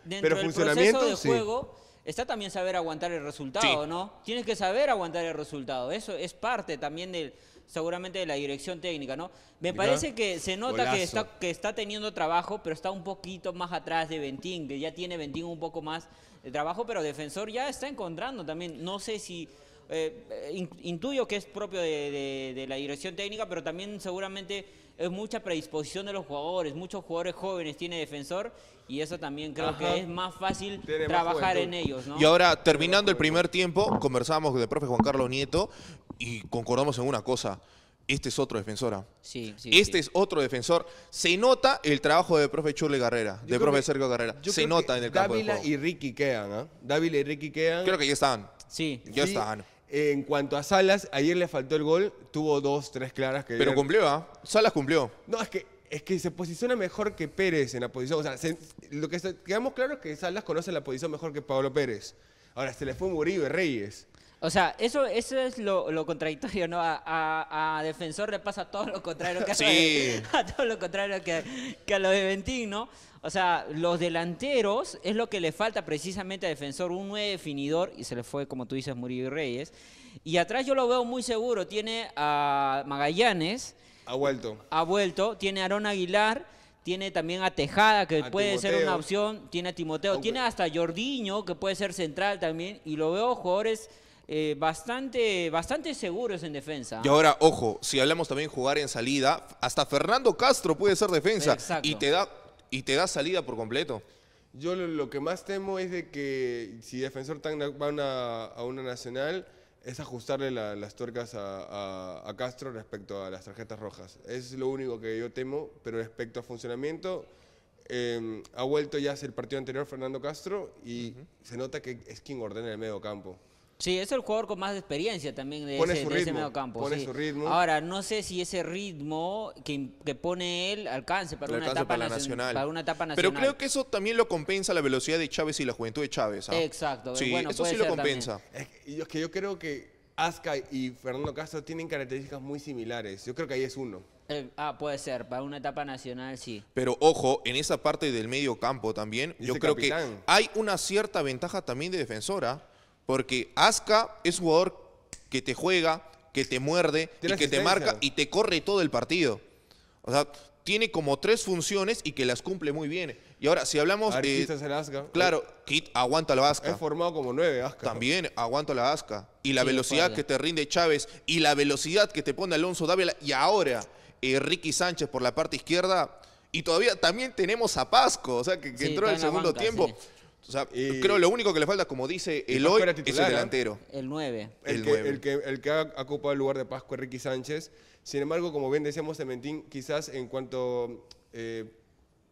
dentro Pero del funcionamiento, proceso de juego está también saber aguantar el resultado, ¿no? Tienes que saber aguantar el resultado. Eso es parte también del seguramente de la dirección técnica, ¿no? Me parece que se nota que está, que está teniendo trabajo, pero está un poquito más atrás de Bentín, que ya tiene Bentín un poco más de trabajo, pero Defensor ya está encontrando también. No sé si eh, intuyo que es propio de, de, la dirección técnica, pero también seguramente es mucha predisposición de los jugadores, muchos jugadores jóvenes tiene defensor y eso también creo que es más fácil trabajar en ellos. ¿no? Y ahora, terminando el primer tiempo, conversamos con el profe Juan Carlos Nieto y concordamos en una cosa. Este es otro defensor. ¿ah? Sí, sí, este es otro defensor. Se nota el trabajo de profe Churle Carrera, de profe Sergio Carrera. Se nota en el campo. de juego. y Ricky quedan, ¿ah? Dávila y Ricky quedan. Creo que ya están. Sí. Ya están. En cuanto a Salas, ayer le faltó el gol, tuvo dos, tres claras que. Pero cumplió, ¿ah? Salas cumplió. No, es que es que se posiciona mejor que Pérez en la posición. O sea, lo que quedamos claro es que Salas conoce la posición mejor que Pablo Pérez. Ahora, se le fue Murillo y Reyes. O sea, eso, eso es lo, contradictorio, ¿no? A, Defensor le pasa todo lo contrario que, sí. a, todo lo contrario que, a lo de Ventín, ¿no? O sea, los delanteros es lo que le falta precisamente a Defensor, un 9 definidor, y se le fue, como tú dices, Murillo y Reyes. Y atrás yo lo veo muy seguro, tiene a Magallanes, ha vuelto. Ha vuelto. Tiene a Aguilar, tiene también a Tejada, que puede ser una opción, tiene a Timoteo, tiene hasta Jordiño, que puede ser central también, y lo veo jugadores... Eh, bastante, bastante seguros en defensa. Y ahora, ojo, si hablamos también jugar en salida, hasta Fernando Castro puede ser defensa y te da y te da salida por completo. Yo lo, que más temo es de que si Defensor tan va a una nacional, es ajustarle las tuercas a, Castro respecto a las tarjetas rojas. Es lo único que yo temo, pero respecto a funcionamiento, em, ha vuelto ya el partido anterior Fernando Castro y se nota que es quien ordena el medio campo. Sí, es el jugador con más experiencia también de, ese, de ese medio campo. Pone su ritmo. Ahora, no sé si ese ritmo que, pone él alcance para, una, etapa nacional. una etapa nacional. Pero creo que eso también lo compensa la velocidad de Chávez y la juventud de Chávez. ¿ah? Exacto. Sí, eso sí lo compensa. Es que, yo creo que Asca y Fernando Castro tienen características muy similares. Yo creo que ahí es uno. Eh, ah, puede ser, para una etapa nacional sí. Pero ojo, en esa parte del medio campo también, yo creo que hay una cierta ventaja también de defensora. Porque Aska es un jugador que te juega, que te muerde, que te marca y te corre todo el partido. O sea, tiene como tres funciones y que las cumple muy bien. Y ahora, si hablamos de. Asca. Claro, Kit aguanta la Es formado como nueve Asca. También aguanta la Asca. Y la velocidad que te rinde Chávez y la velocidad que te pone Alonso Dávila. Y ahora, eh, Ricky Sánchez por la parte izquierda. Y todavía también tenemos a Pasco, o sea, que, entró en el segundo tiempo. O sea, creo lo único que le falta, como dice el hoy es el ¿eh? delantero. El 9. El, que, el, que, ha ocupado el lugar de Pascua, Ricky Sánchez. Sin embargo, como bien decíamos, Cementín, quizás en cuanto eh,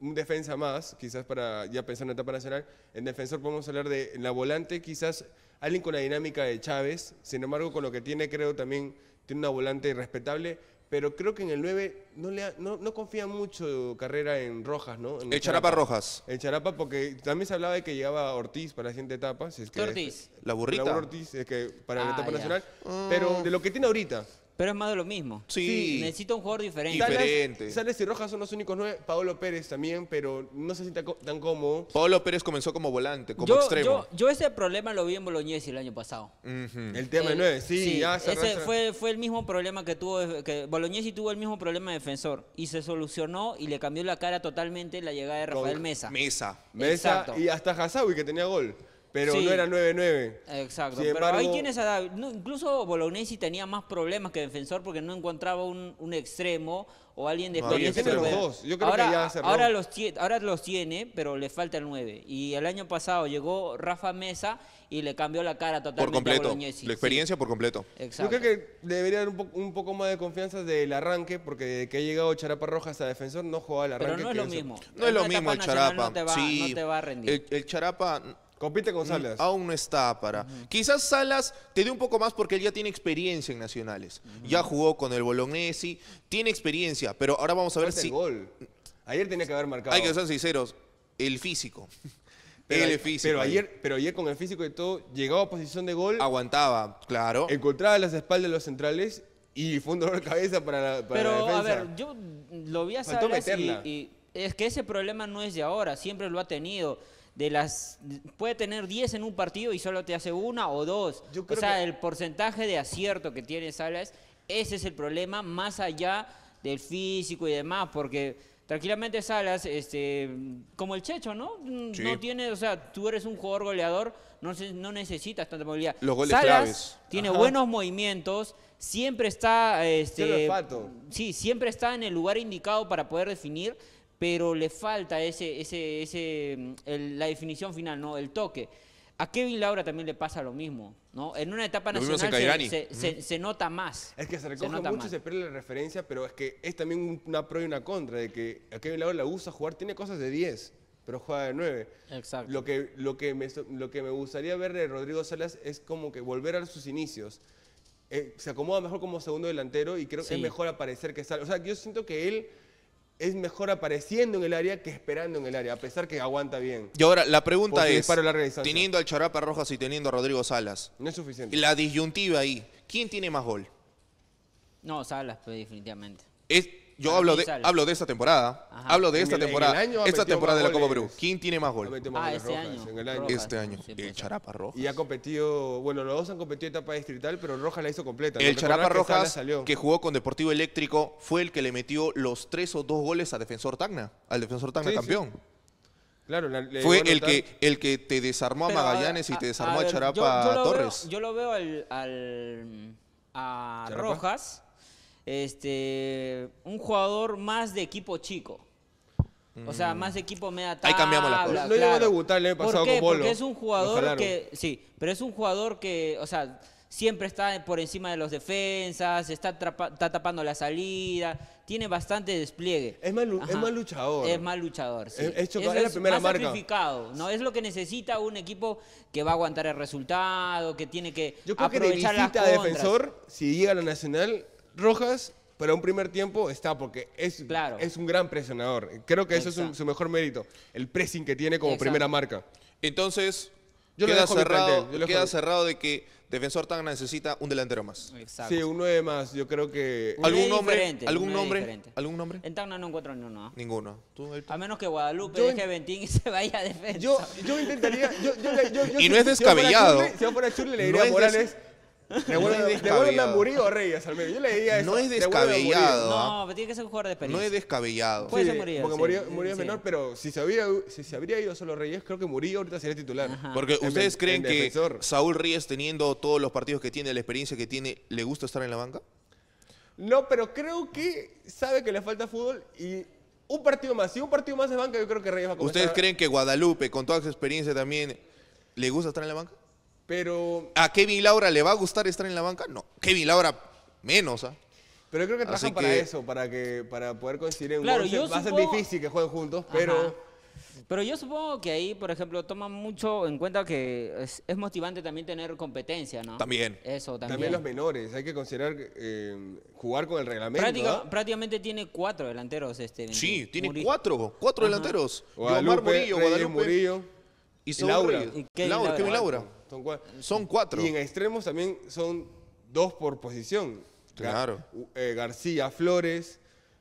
un defensa más, quizás para ya pensar en etapa nacional, en defensor podemos hablar de la volante, quizás alguien con la dinámica de Chávez. Sin embargo, con lo que tiene, creo también tiene una volante respetable pero creo que en el 9 no, le no, confía mucho Carrera en Rojas, ¿no? En el, Charapa, Rojas. El Charapa, porque también se hablaba de que llegaba Ortiz para la siguiente etapa. Si es que Ortiz? la burrita. La Ortiz, es que para la ah, etapa nacional. Ah. Pero de lo que tiene ahorita, pero es más de lo mismo. Sí. Necesito un jugador diferente. Diferente. Sales y Rojas son los únicos nueve. Paolo Pérez también, pero no se siente tan cómodo. Paolo Pérez comenzó como volante, como extremo. Yo, ese problema lo vi en Bolognesi el año pasado. El tema de nueve, sí. ese fue, fue el mismo problema que tuvo. Que Bolognesi tuvo el mismo problema de defensor. Y se solucionó y le cambió la cara totalmente la llegada de Rafael Mesa. Mesa. Mesa y hasta Hazawi que tenía gol pero no era 9-9. Exacto, pero ahí tienes a incluso Bolognesi tenía más problemas que defensor porque no encontraba un, extremo o alguien de experiencia. los dos. Yo creo ahora, ya los ahora los tiene, pero le falta el 9. Y el año pasado llegó Rafa Mesa y le cambió la cara totalmente por completo. a La experiencia por completo. Yo creo que debería dar un, poco más de confianza del arranque porque desde que ha llegado Charapa Rojas a defensor no jugaba al arranque. Pero no es lo mismo. No es lo mismo el Charapa. No el Charapa Compite con Salas. aún no está para. Quizás Salas te dé un poco más porque él ya tiene experiencia en nacionales. Ya jugó con el Bolognesi, tiene experiencia, pero ahora vamos a ver si. gol. Ayer tenía que haber marcado. Hay que ser sinceros, el físico. el físico. Pero ayer, pero ayer con el físico y todo, llegaba a posición de gol. Aguantaba, claro. Encontraba las espaldas de los centrales y fue un dolor de cabeza para la, pero, defensa. a ver, yo lo vi a Salas es que ese problema no es de ahora, siempre lo ha tenido de las puede tener 10 en un partido y solo te hace una o dos. o sea, el porcentaje de acierto que tiene Salas, ese es el problema más allá del físico y demás, porque tranquilamente Salas, este, como el Checho, ¿no? Mm, no tiene, o sea, tú eres un jugador goleador, no, no necesitas tanta movilidad. Los Salas tiene buenos movimientos, siempre está, este, sí, siempre está en el lugar indicado para poder definir pero le falta ese, ese, mm, la definición final, ¿no? El toque. A Kevin Laura también le pasa lo mismo, ¿no? En una etapa nacional se, nota más. Es que se recoge mucho, se pierde la referencia, pero es que es también una pro y una contra, de que a Kevin Laura la usa jugar, tiene cosas de 10, pero juega de 9. Exacto. Lo que, lo que, me, lo que me gustaría ver de Rodrigo Salas es como que volver a sus inicios. Eh, se acomoda mejor como segundo delantero y creo que es mejor aparecer que Salas. O sea, yo siento que él es mejor apareciendo en el área que esperando en el área, a pesar que aguanta bien. Y ahora la pregunta es, teniendo al Charapa Rojas y teniendo a Rodrigo Salas, no es suficiente. La disyuntiva ahí, ¿quién tiene más gol? No, Salas, pues, definitivamente. Es, yo hablo de, hablo de esta temporada. Hablo de esta temporada. Esta temporada de la Copa Perú. ¿Quién tiene más ah, goles? este año. en el Este año. El Charapa Rojas. Y ha competido, bueno, los dos han competido etapa distrital, pero Rojas la hizo completa. El Charapa Rojas, que jugó con Deportivo Eléctrico, fue el que le metió los tres o dos goles a Defensor Tacna, al Defensor Tacna campeón. claro, Fue el que, el que te desarmó a Magallanes y te desarmó a, Charapa Torres. yo lo veo al, a Rojas este, un jugador más de equipo chico. O sea, mm. más de equipo media Ahí cambiamos la cosa. No le llegó a debutar, le he pasado con Bolo. Porque es un jugador que, sí, pero es un jugador que, o sea, siempre está por encima de los defensas, está, tapando la salida, tiene bastante despliegue. Es más luchador. Es más luchador, Es, sacrificado, ¿no? Es lo que necesita un equipo que va a aguantar el resultado, que tiene que Yo creo que de visita defensor, si llega a la Nacional, Rojas para un primer tiempo está, porque es, es un gran presionador. Creo que eso es su mejor mérito, el pressing que tiene como primera marca. Entonces, Yo queda, cerrado, yo cerrado de que Defensor Tanga necesita un delantero más. Sí, un 9 más, yo creo que... ¿Algún hombre ¿Algún ¿Algún En no encuentro ninguno. ¿ah? Ninguno. A menos que Guadalupe deje Ventín y se vaya a defensa. Yo, yo intentaría... Yo, yo- yo- Y no es descabellado. si yo fuera le diría a Morales, a Murillo Reyes, No es descabellado. No, pero tiene que ser un jugador de experiencia. No es descabellado. Porque Murillo, es menor, pero si se, habría, si se habría ido solo Reyes, creo que Murillo ahorita sería titular. Porque ustedes creen que Saúl Reyes, teniendo todos los partidos que tiene, la experiencia que tiene, ¿le gusta estar en la banca? No, pero creo que sabe que le falta fútbol y un partido más. Si un partido más es banca, yo creo que Reyes va a comenzar. ¿Ustedes creen que Guadalupe, con toda su experiencia también, le gusta estar en la banca? Pero. ¿A Kevin Laura le va a gustar estar en la banca? No. Kevin Laura, menos, ¿ah? Pero creo que trabajan para eso, para que para poder coincidir en claro, Va a ser difícil que jueguen juntos, pero. Pero yo supongo que ahí, por ejemplo, toman mucho en cuenta que es, motivante también tener competencia, ¿no? También. Eso, también. También los menores, hay que considerar eh, jugar con el reglamento. Prácticamente tiene cuatro delanteros. este Sí, tiene cuatro, cuatro delanteros. Guadalupe, Murillo, Murillo. Y Laura. y Kevin Laura. Son cuatro. Y en extremos también son dos por posición. Claro. Eh, García, Flores.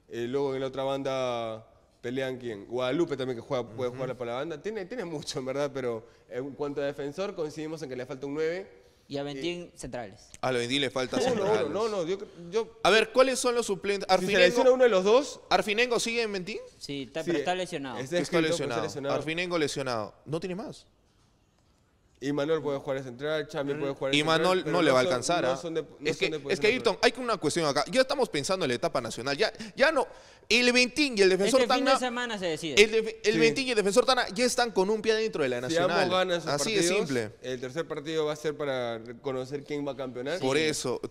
Eh, luego en la otra banda pelean quién. Guadalupe también que juega, puede jugar para la banda. Tiene, tiene mucho, en verdad, pero en cuanto a defensor coincidimos en que le falta un 9. Y a Ventín, centrales. A Ventín le falta centrales. no, no, A ver, ¿cuáles son los suplentes? Arfinengo, uno de los dos... ¿Arfinengo sigue en Ventín? Sí, está, pero lesionado. Pues, lesionado. Arfinengo lesionado. ¿No tiene más? Y Manuel puede jugar a central, Chami puede jugar central. Y Manuel no le va a alcanzar. es que, que Ayrton, hay una cuestión acá. Ya estamos pensando en la etapa nacional. Ya, ya no. El Ventín y el defensor Este fin de semana se decide. El, Ventín y el defensor Tana ya están con un pie dentro de la nacional. ganan Así simple. El tercer partido va a ser para conocer quién va a campeonar. Por eso.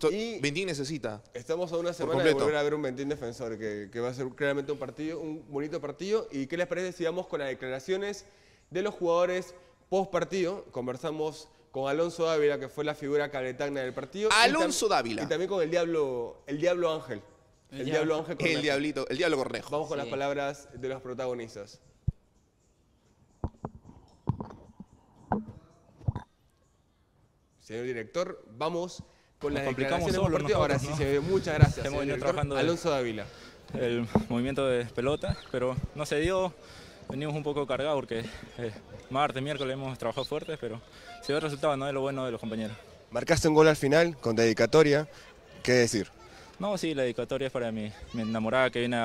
Ventín necesita. Estamos a una semana de volver a ver un Ventín defensor, que, que va a ser claramente un partido, un bonito partido. ¿Y qué les parece si vamos con las declaraciones de los jugadores post partido, conversamos con Alonso Dávila, que fue la figura caretana del partido. Alonso Dávila. Y también con el Diablo, el Ángel. El, Diablo Ángel El Diablito, el Diablo Cornejo. Vamos con las palabras de los protagonistas. Señor director, vamos con las complicamos partido. Ahora sí, se ve. Muchas gracias, trabajando Alonso Dávila. El movimiento de pelota, pero no se dio. Venimos un poco cargados porque... Eh, martes, miércoles hemos trabajado fuerte, pero se ve el resultado, no es lo bueno de los compañeros. Marcaste un gol al final con dedicatoria, ¿qué decir? No, sí, la dedicatoria es para mi, enamorada que viene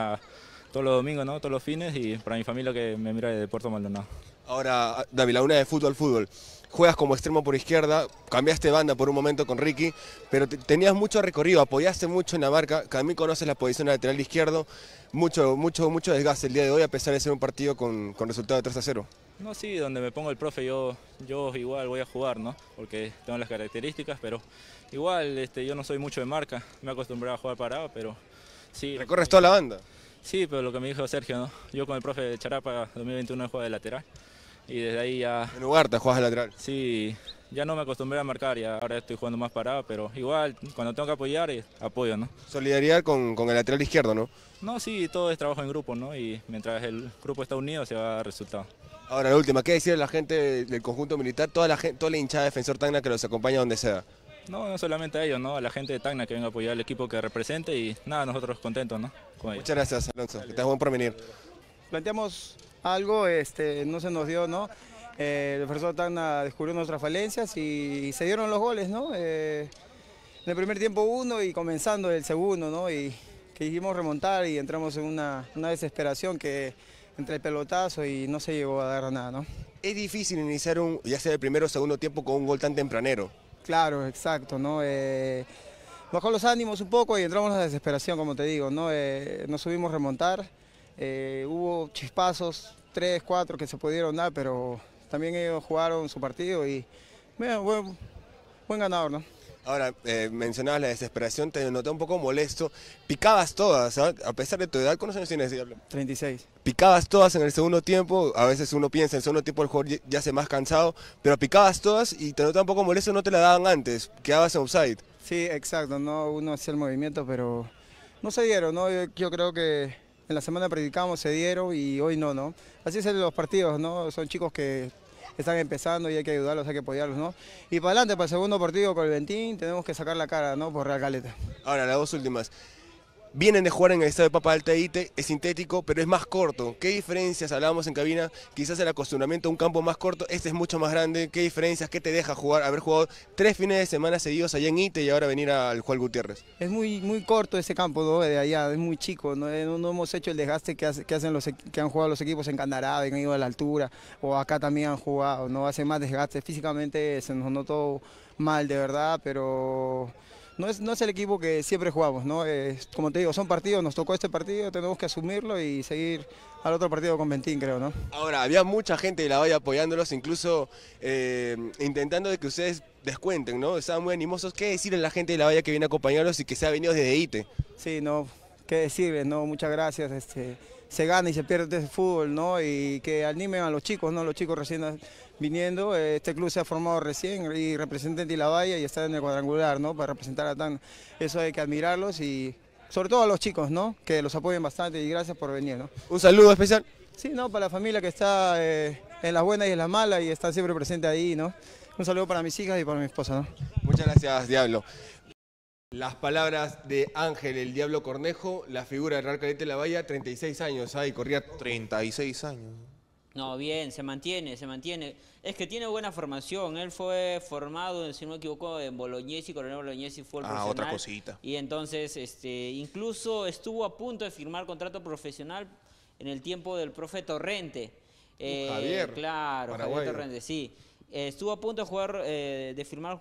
todos los domingos, ¿no? todos los fines, y para mi familia que me mira de Puerto Maldonado. Ahora, David, la una de fútbol, fútbol. Juegas como extremo por izquierda, cambiaste banda por un momento con Ricky, pero tenías mucho recorrido, apoyaste mucho en la marca, mí conoces la posición lateral izquierdo, mucho, mucho, mucho desgaste el día de hoy a pesar de ser un partido con, con resultado de 3 a 0. No, sí, donde me pongo el profe yo, yo igual voy a jugar, ¿no? Porque tengo las características, pero igual este, yo no soy mucho de marca, me he acostumbrado a jugar parado, pero sí. ¿Recorres toda la banda? Sí, pero lo que me dijo Sergio, ¿no? Yo con el profe de Charapa 2021 he jugado de lateral y desde ahí ya... En lugar te juegas de lateral. Sí, ya no me acostumbré a marcar y ahora estoy jugando más parado, pero igual cuando tengo que apoyar, eh, apoyo, ¿no? Solidaridad con, con, el lateral izquierdo, ¿no? No, sí, todo es trabajo en grupo, ¿no? Y mientras el grupo está unido se va a dar resultado. Ahora, la última, ¿qué decir a la gente del conjunto militar, toda la, gente, toda la hinchada de Defensor Tacna que los acompaña donde sea? No, no solamente a ellos, ¿no? A la gente de Tacna que venga a apoyar al equipo que represente y nada, nosotros contentos, ¿no? Muchas gracias, Alonso. Que estás buen venir. Planteamos algo, este, no se nos dio, ¿no? el eh, Defensor Tacna descubrió nuestras falencias y, se dieron los goles, ¿no? Eh, en el primer tiempo uno y comenzando el segundo, ¿no? Y que dijimos remontar y entramos en una, una desesperación que entre el pelotazo y no se llegó a dar nada, ¿no? Es difícil iniciar un, ya sea el primero o segundo tiempo con un gol tan tempranero. Claro, exacto, ¿no? Eh, bajó los ánimos un poco y entramos en la desesperación, como te digo, ¿no? Eh, nos subimos a remontar, eh, hubo chispazos, tres, cuatro que se pudieron dar, pero también ellos jugaron su partido y, bueno, buen, buen ganador, ¿no? Ahora, eh, mencionabas la desesperación, te noté un poco molesto. Picabas todas, ¿ah? a pesar de tu edad, ¿cuántos años tienes? 36. Picabas todas en el segundo tiempo, a veces uno piensa, en el segundo tiempo el jugador ya se más cansado, pero picabas todas y te noté un poco molesto, no te la daban antes, quedabas outside. Sí, exacto, no uno hacía el movimiento, pero no se dieron, ¿no? Yo, creo que en la semana predicamos, se dieron y hoy no, ¿no? Así es los partidos, ¿no? Son chicos que están empezando y hay que ayudarlos, hay que apoyarlos, ¿no? Y para adelante, para el segundo partido con el Ventín, tenemos que sacar la cara, ¿no? Por Real Caleta. Ahora, las dos últimas. Vienen de jugar en el estadio de Papa Alta Ite, es sintético, pero es más corto. ¿Qué diferencias? Hablábamos en cabina, quizás el acostumbramiento a un campo más corto, este es mucho más grande. ¿Qué diferencias? ¿Qué te deja jugar? Haber jugado tres fines de semana seguidos allá en Ite y ahora venir al Juan Gutiérrez. Es muy, muy corto ese campo de allá, es muy chico. No, eh, hemos hecho el desgaste que, hacen los, que han jugado los equipos en canadá que han ido a la altura, o acá también han jugado. No hace más desgaste. Físicamente se nos notó mal, de verdad, pero no es, el equipo que siempre jugamos, ¿no? como te digo, son partidos, nos tocó este partido, tenemos que asumirlo y seguir al otro partido con Ventín, creo, ¿no? Ahora, había mucha gente de la valla apoyándolos, incluso eh, intentando de que ustedes descuenten, ¿no? Estaban muy animosos. ¿Qué decir a la gente de la valla que viene a acompañarlos y que se ha venido desde ITE? Sí, no, qué decirles, ¿no? Muchas gracias, este se gana y se pierde el fútbol, ¿no? Y que animen a los chicos, ¿no? Los chicos recién viniendo. Eh, este club se ha formado recién y representa la Tilabaya y está en el cuadrangular, ¿no? Para representar a TAN. Eso hay que admirarlos y sobre todo a los chicos, ¿no? Que los apoyen bastante y gracias por venir, ¿no? Un saludo especial. Sí, ¿no? Para la familia que está eh, en las buenas y en las malas y está siempre presente ahí, ¿no? Un saludo para mis hijas y para mi esposa, ¿no? Muchas gracias, Diablo. Las palabras de Ángel, el Diablo Cornejo, la figura de Real Caliente de la Valla, 36 años, ahí corría... 36 años. No, bien, se mantiene, se mantiene. Es que tiene buena formación. Él fue formado, si no me equivoco, en Bolognesi, Coronel Bolognesi fue el ah, otra cosita. Y entonces, este, incluso estuvo a punto de firmar contrato profesional en el tiempo del profe Torrente. Uh, eh, Javier. Claro, Javier Torrente, sí. estuvo a punto de jugar, eh, de firmar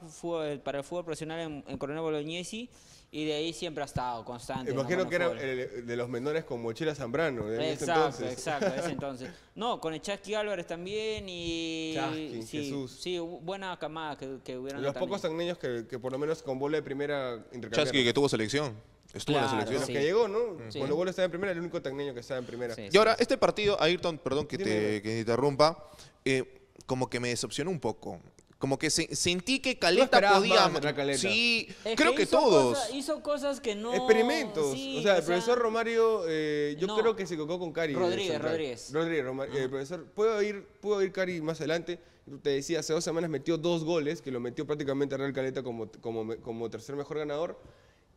para el fútbol profesional en, en Coronel Bolognesi y de ahí siempre ha estado constante. Imagino que era de los menores con Mochila Zambrano. Exacto, exacto, entonces. exacto, ese entonces. No, con el Chasqui Álvarez también y. Chasqui, sí, Jesús. Sí, buena camada que, que hubieron. Los pocos tanqueños que, que por lo menos con bola de primera Chasqui que tuvo selección. Estuvo en la selección. que llegó, ¿no? Con Cuando Bola estaba en primera, el único tagneño que estaba en primera. y ahora, este partido, Ayrton, perdón que te, que interrumpa, eh, como que me decepcionó un poco. Como que sentí que Caleta podía. Más Caleta. Sí, creo que, todos. hizo cosas que no. Experimentos. o sea, el profesor Romario, eh, yo creo que se cocó con Cari. Rodríguez, Rodríguez. Rodríguez, Romario, ah. eh, profesor. Puedo ir, puedo ir Cari más adelante. Te decía, hace dos semanas metió dos goles, que lo metió prácticamente a Real Caleta como, como, como tercer mejor ganador.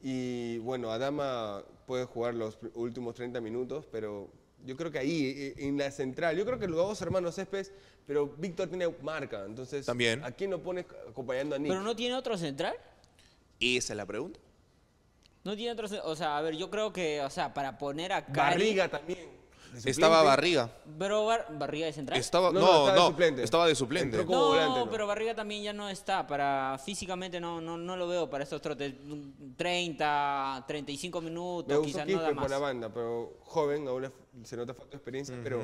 Y bueno, Adama puede jugar los últimos 30 minutos, pero yo creo que ahí, eh, en la central, yo creo que los dos hermanos Céspedes, pero Víctor tiene marca, entonces También. ¿a quién lo pones acompañando a Nick? ¿Pero no tiene otro central? Esa es la pregunta. No tiene otro central, o sea, a ver, yo creo que, o sea, para poner a Barriga también. Estaba Barriga. Pero Barriga de central. Estaba, no, No, estaba de suplente. no, ¿no? pero Barriga también ya no está. Para físicamente no, no, no lo veo para estos trotes. 30, 35 minutos, quizás no da Quispe por la banda, pero joven, aún se nota falta de experiencia, pero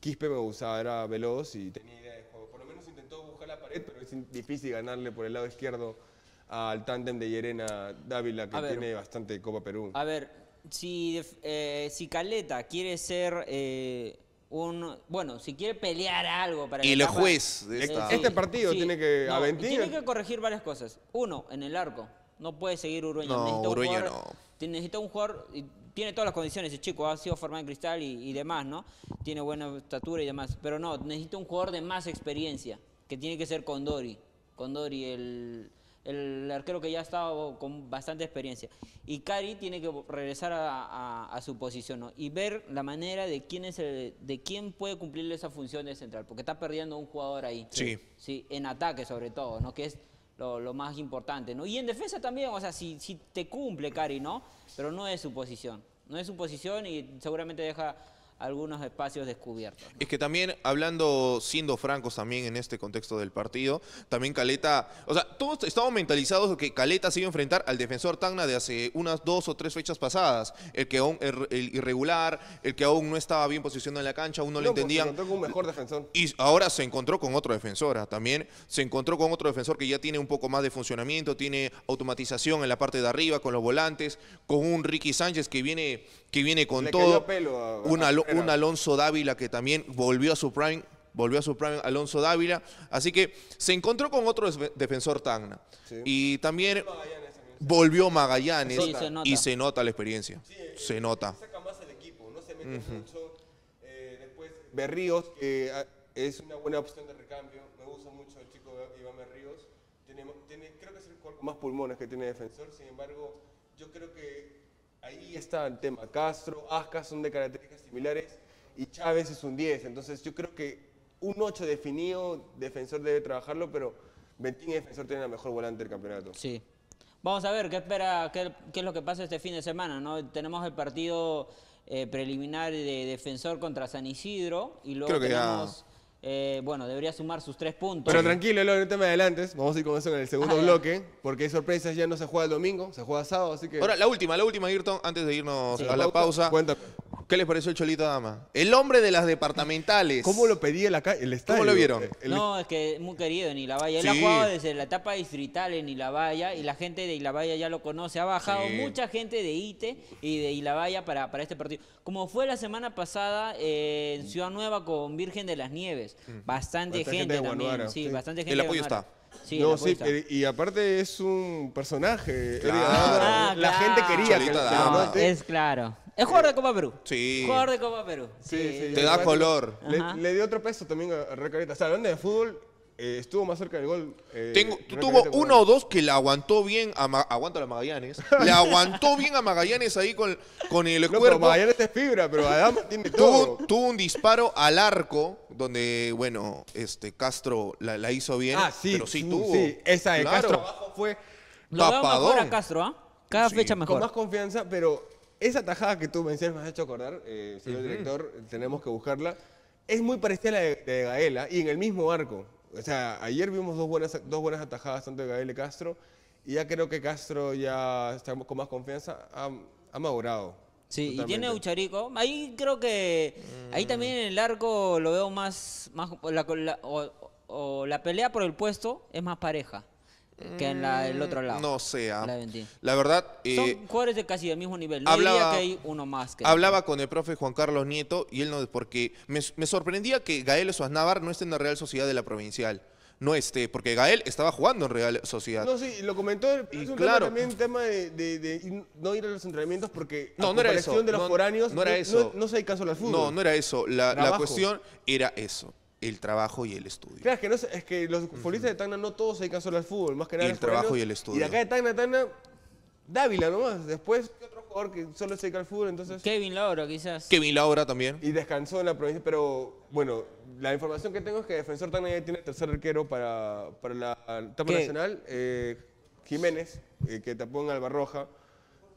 Quispe me gustaba, era veloz y tenía idea de juego. Por lo menos intentó buscar la pared, pero es difícil ganarle por el lado izquierdo al tándem de Yerena Dávila, que tiene bastante Copa Perú. A ver, si, eh, si Caleta quiere ser eh, un. Bueno, si quiere pelear algo para. Y el juez este partido tiene que. tiene que corregir varias cosas. Uno, en el arco. No puede seguir Uruño. No, no. Necesita un jugador. tiene todas las condiciones, el chico ha sido formado en cristal y, y demás, ¿no? Tiene buena estatura y demás. Pero no, necesita un jugador de más experiencia, que tiene que ser Condori. Condori, el el arquero que ya estaba con bastante experiencia. Y Cari tiene que regresar a, su posición ¿no? y ver la manera de quién, es de quién puede cumplirle esa función de central, porque está perdiendo un jugador ahí. Sí. Sí, en ataque sobre todo, ¿no? que es lo, más importante. ¿no? Y en defensa también, o sea, si, si te cumple Cari, ¿no? pero no es su posición. No es su posición y seguramente deja algunos espacios descubiertos. Es que también, hablando, siendo francos también en este contexto del partido, también Caleta, o sea, todos estamos mentalizados que Caleta se iba a enfrentar al defensor Tacna de hace unas dos o tres fechas pasadas, el que aún el, irregular, el que aún no estaba bien posicionado en la cancha, aún no, no le entendían. Se encontró con un mejor defensor. Y ahora se encontró con otro defensor, ah, también se encontró con otro defensor que ya tiene un poco más de funcionamiento, tiene automatización en la parte de arriba, con los volantes, con un Ricky Sánchez que viene que viene con todo. un, Alonso Dávila que también volvió a su prime volvió a su prime Alonso Dávila. Así que se encontró con otro defensor Tagna, Y también volvió Magallanes y se nota la experiencia. Eh, se nota. Saca más el equipo, no se mete mucho. Eh, después Berríos, que ah, es una buena opción de recambio. Me gusta mucho el chico Iván Berríos. Tiene, creo que es el cuerpo más pulmones que tiene defensor. Sin embargo, yo creo que Ahí está el tema. Castro, Ascas son de características similares y Chávez es un 10. Entonces yo creo que un 8 definido, defensor debe trabajarlo, pero Bentín y defensor tienen la mejor volante del campeonato. Sí. Vamos a ver qué espera, qué, es lo que pasa este fin de semana, ¿no? Tenemos el partido eh, preliminar de defensor contra San Isidro y luego tenemos... Eh, bueno, debería sumar sus tres puntos. Pero tranquilo, no te me adelante. Vamos a ir con eso en el segundo bloque, porque hay sorpresas, ya no se juega el domingo, se juega sábado, así que... Ahora, la última, la última, Ayrton, antes de irnos a la pausa. Cuéntame. ¿Qué les pareció el Cholito Dama? El hombre de las departamentales. ¿Cómo lo pedía el, calle? el ¿Cómo lo vieron? Eh, no, es que es muy querido en Ilabaya. Él ha jugado desde la etapa distrital en Ilabaya y la gente de Ilabaya ya lo conoce. Ha bajado mucha gente de ITE y de Ilabaya para, para este partido. Como fue la semana pasada eh, en Ciudad Nueva con Virgen de las Nieves. Bastante, gente, también. sí, bastante gente. el apoyo está. Eh, y aparte es un personaje. Ah, la gente quería Es claro. Es jugador de Copa Perú. Sí. Jugador de Copa Perú. Sí, sí. Te da color. Le, dio otro peso también a Recarita. O sea, hablando de fútbol, eh, estuvo más cerca del gol. Eh, Tengo, tuvo uno o dos que la aguantó bien. A Magallanes. Le aguantó bien a Magallanes ahí con, el no, cuerpo. Pero Magallanes es fibra, pero Adama tiene todo. Tuvo, un disparo al arco donde, bueno, este Castro la, hizo bien. Ah, sí. Pero sí, tuvo. Sí, esa de claro. Castro fue. Lo tapadón. mejor a Castro, ¿ah? Cada fecha mejor. Con más confianza, pero esa tajada que tú mencionas me has hecho acordar, eh, señor director, tenemos que buscarla. Es muy parecida a la de, Gaela y en el mismo arco. O sea, ayer vimos dos buenas, dos buenas atajadas tanto de Gaela y Castro y ya creo que Castro ya está con más confianza, ha, madurado. Sí, y tiene a Ucharico. Ahí creo que. Ahí mm. también en el arco lo veo más. más o, o la pelea por el puesto es más pareja que en el otro lado. No sé. Ah. La, verdad. Eh, Son jugadores de casi el mismo nivel. No hablaba, que hay uno más. hablaba con el profe Juan Carlos Nieto y él no. Porque me, sorprendía que Gael Suaznavar no esté en la Real Sociedad de la Provincial no esté, porque Gael estaba jugando en Real Sociedad. No, sí, lo comentó, y claro, tema de, no ir a los entrenamientos porque no, a de los foráneos, no, era eso. No, se caso fútbol. No, no era eso, la, cuestión era eso el trabajo y el estudio. Claro, es que, no, los futbolistas de Tacna no todos se dedican solo al fútbol, más que nada. El trabajo y el estudio. Y acá de Tacna, Tacna, Dávila nomás. Después, ¿qué otro jugador que solo se dedica al fútbol? Entonces... Kevin Laura, quizás. Kevin Laura también. Y descansó en la provincia, pero bueno, la información que tengo es que Defensor Tacna ya tiene el tercer arquero para, la etapa nacional. Eh, Jiménez, eh, que tapó en Albarroja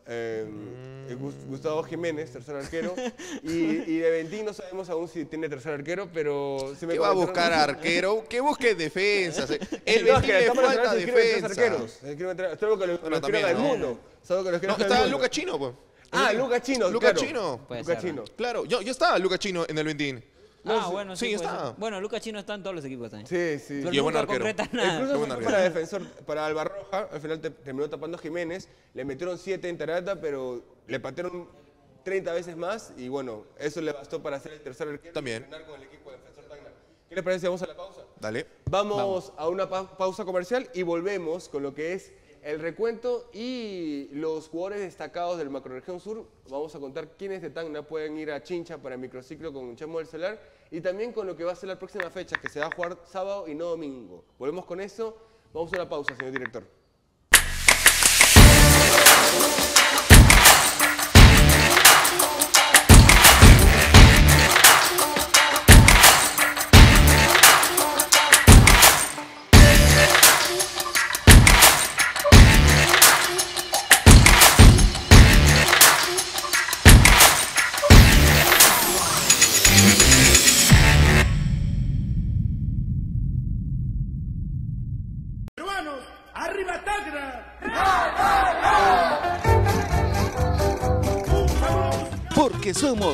eh, mm. Eh, Gustavo Jiménez, tercer arquero. y, y, de Ventín no sabemos aún si tiene tercer arquero, pero se me ¿Qué va a buscar a arquero? que busque defensa. El no, Ventín le falta defensa. Arqueros. Eh, Salvo que los, bueno, los del mundo. que los no, estaba Lucas Chino, pues. Ah, Lucas Chino. Lucas claro. Chino. Luca Chino. Claro, yo, yo estaba Lucas Chino en el Ventín ah, bueno, sí, pues, está. Eh, bueno, Lucas Chino está en todos los equipos también. Eh. Sí, sí. y es buen Nada. Incluso para defensor, para Albarroja, al final terminó tapando a Jiménez, le metieron siete en Tarata, pero le patearon 30 veces más y bueno, eso le bastó para hacer el tercer arquero también. ¿Qué les parece? Vamos a la pausa. Dale. Vamos, a una pausa comercial y volvemos con lo que es el recuento y los jugadores destacados del macroregión sur. Vamos a contar quiénes de Tacna pueden ir a Chincha para el microciclo con Chamo del Celar y también con lo que va a ser la próxima fecha, que se va a jugar sábado y no domingo. Volvemos con eso. Vamos a una pausa, señor director.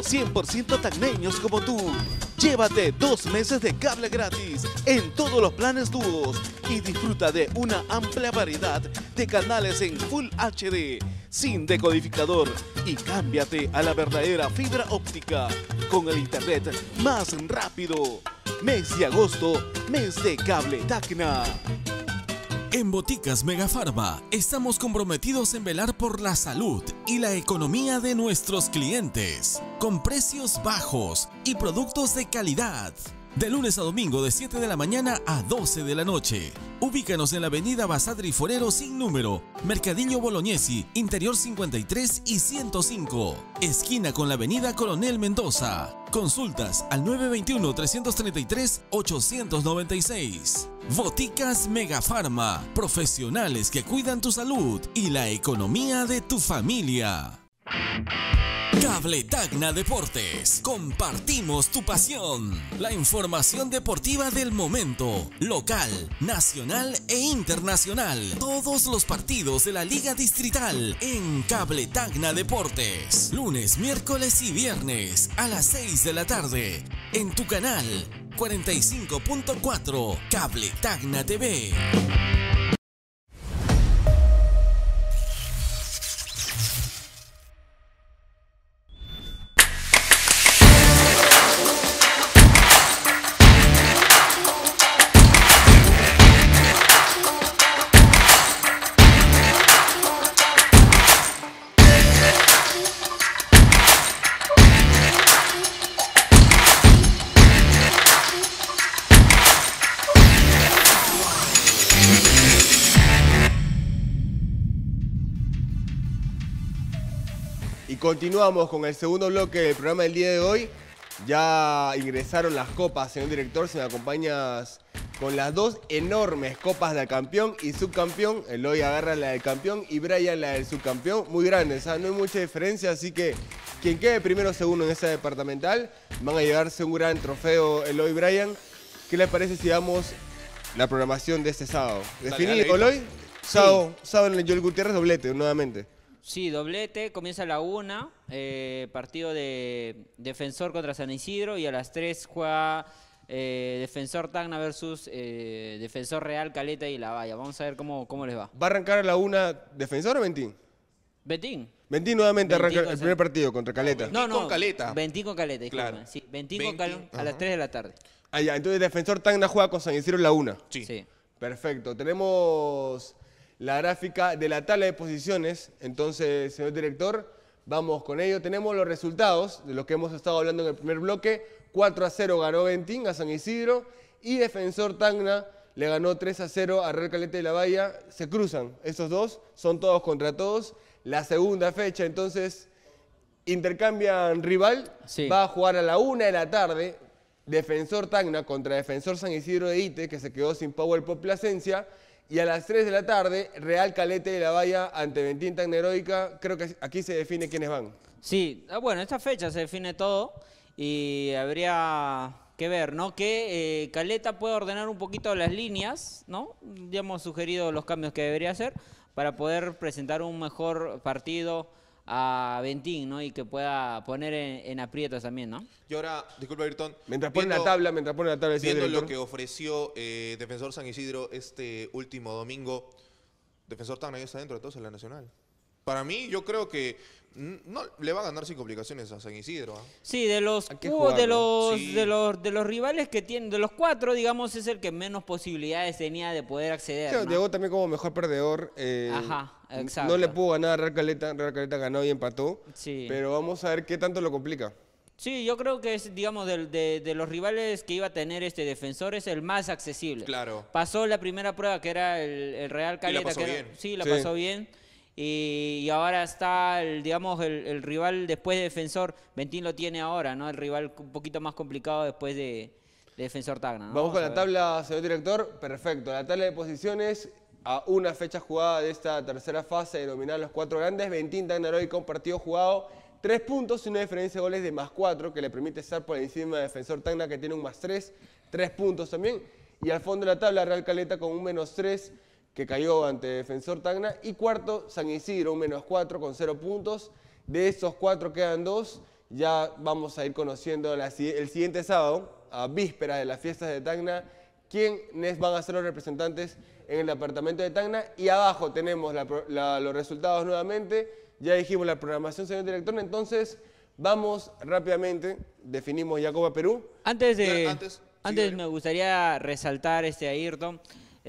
100% tacneños como tú. Llévate dos meses de cable gratis en todos los planes dúos y disfruta de una amplia variedad de canales en Full HD, sin decodificador y cámbiate a la verdadera fibra óptica con el internet más rápido. Mes de agosto, mes de cable Tacna. En Boticas Megafarma estamos comprometidos en velar por la salud y la economía de nuestros clientes, con precios bajos y productos de calidad. De lunes a domingo de 7 de la mañana a 12 de la noche. Ubícanos en la avenida Basadri Forero sin número, Mercadillo Bolognesi, Interior 53 y 105, esquina con la avenida Coronel Mendoza. Consultas al 921-333-896. Boticas Mega Megafarma, profesionales que cuidan tu salud y la economía de tu familia. Cable Tacna Deportes. Compartimos tu pasión. La información deportiva del momento, local, nacional e internacional. Todos los partidos de la Liga Distrital en Cable Tacna Deportes. Lunes, miércoles y viernes a las 6 de la tarde en tu canal 45.4 Cable Tacna TV. Continuamos con el segundo bloque del programa del día de hoy. Ya ingresaron las copas, señor director. Se me acompañas con las dos enormes copas del campeón y subcampeón. Eloy agarra la del campeón y Brian la del subcampeón. Muy grandes, ¿ah? no hay mucha diferencia. Así que quien quede primero o segundo en esa departamental van a llevarse un gran trofeo Eloy y Brian. ¿Qué les parece si damos la programación de este sábado? ¿Definido, Eloy? Sábado, sábado en el Joel Gutiérrez, doblete nuevamente. Sí, doblete, comienza la una, eh, partido de Defensor contra San Isidro y a las 3 juega eh, Defensor Tacna versus eh, Defensor Real Caleta y La Valla. Vamos a ver cómo, cómo les va. ¿Va a arrancar a la una Defensor o Ventín? Ventín. Ventín nuevamente arranca el primer partido contra Caleta. No, no. con Caleta. Ventín con Caleta, Claro. Sí, Ventín con Caleta a las 3 de la tarde. Ah, ya, entonces Defensor Tacna juega con San Isidro en la una. Sí. Sí. Perfecto. Tenemos la gráfica de la tabla de posiciones. Entonces, señor director, vamos con ello. Tenemos los resultados de lo que hemos estado hablando en el primer bloque. 4 a 0 ganó Bentín a San Isidro y Defensor Tacna le ganó 3 a 0 a Real Caleta de la Bahía. Se cruzan esos dos, son todos contra todos. La segunda fecha, entonces, intercambian rival. Va a jugar a la 1 de la tarde. Defensor Tacna contra Defensor San Isidro de Ite, que se quedó sin Power por Plasencia. Y a las 3 de la tarde, Real Calete de la Bahía ante Ventinta Neroica. Creo que aquí se define quiénes van. Sí, ah, bueno, esta fecha se define todo y habría que ver, ¿no? Que eh, Caleta puede ordenar un poquito las líneas, ¿no? Ya hemos sugerido los cambios que debería hacer para poder presentar un mejor partido a Bentín, ¿no? Y que pueda poner en, aprietas aprietos también, ¿no? Y ahora, disculpa, Ayrton. Mientras pone la tabla, mientras pone la tabla. Viendo lo que ofreció eh, Defensor San Isidro este último domingo, Defensor también está dentro de todos en la Nacional. Para mí, yo creo que no le va a ganar sin complicaciones a San Isidro. ¿ah? Sí, de los, de, los de los de los rivales que tiene. de los cuatro, digamos, es el que menos posibilidades tenía de poder acceder. Claro, también como mejor perdedor. Eh, Ajá, exacto. No le pudo ganar a Real Caleta, Real Caleta ganó y empató. Pero vamos a ver qué tanto lo complica. Sí, yo creo que es, digamos, de, de, los rivales que iba a tener este defensor es el más accesible. Claro. Pasó la primera prueba que era el, Real Caleta. sí, la pasó bien y ahora está, el, digamos, el, rival después de Defensor, Ventín lo tiene ahora, ¿no? El rival un poquito más complicado después de, Defensor Tacna. Vamos, con la tabla, señor director, perfecto. La tabla de posiciones a una fecha jugada de esta tercera fase denominada los cuatro grandes, Ventín Tacna hoy con partido jugado Tres puntos y una diferencia de goles de más cuatro que le permite estar por encima de Defensor Tacna que tiene un más tres, tres puntos también. Y al fondo de la tabla Real Caleta con un menos tres, que cayó ante Defensor Tacna. Y cuarto, San Isidro, un menos cuatro con cero puntos. De esos cuatro quedan dos. Ya vamos a ir conociendo el siguiente sábado, a víspera de las fiestas de Tacna, quiénes van a ser los representantes en el departamento de Tacna. Y abajo tenemos los resultados nuevamente. Ya dijimos la programación, señor director. Entonces, vamos rápidamente. Definimos ya Perú. Antes de... Antes, me gustaría resaltar este Ayrton.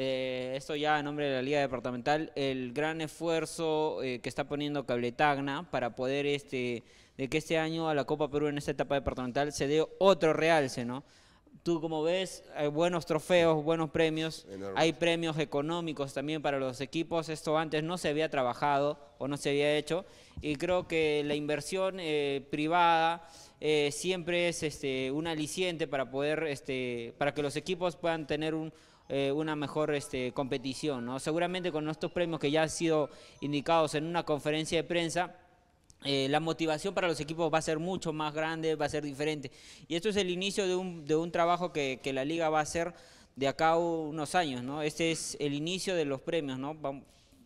Eh, esto ya en nombre de la Liga Departamental, el gran esfuerzo eh, que está poniendo Cabletagna para poder este, de que este año a la Copa Perú en esta etapa departamental se dé otro realce, ¿no? Tú como ves, hay buenos trofeos, buenos premios, hay premios económicos también para los equipos, esto antes no se había trabajado o no se había hecho y creo que la inversión eh, privada siempre es este, un aliciente para poder, este, para que los equipos puedan tener un, eh, una mejor este, competición. ¿no? Seguramente con estos premios que ya han sido indicados en una conferencia de prensa, eh, la motivación para los equipos va a ser mucho más grande, va a ser diferente. Y esto es el inicio de un, trabajo que, la liga va a hacer de acá a unos años. ¿no? Este es el inicio de los premios. ¿no?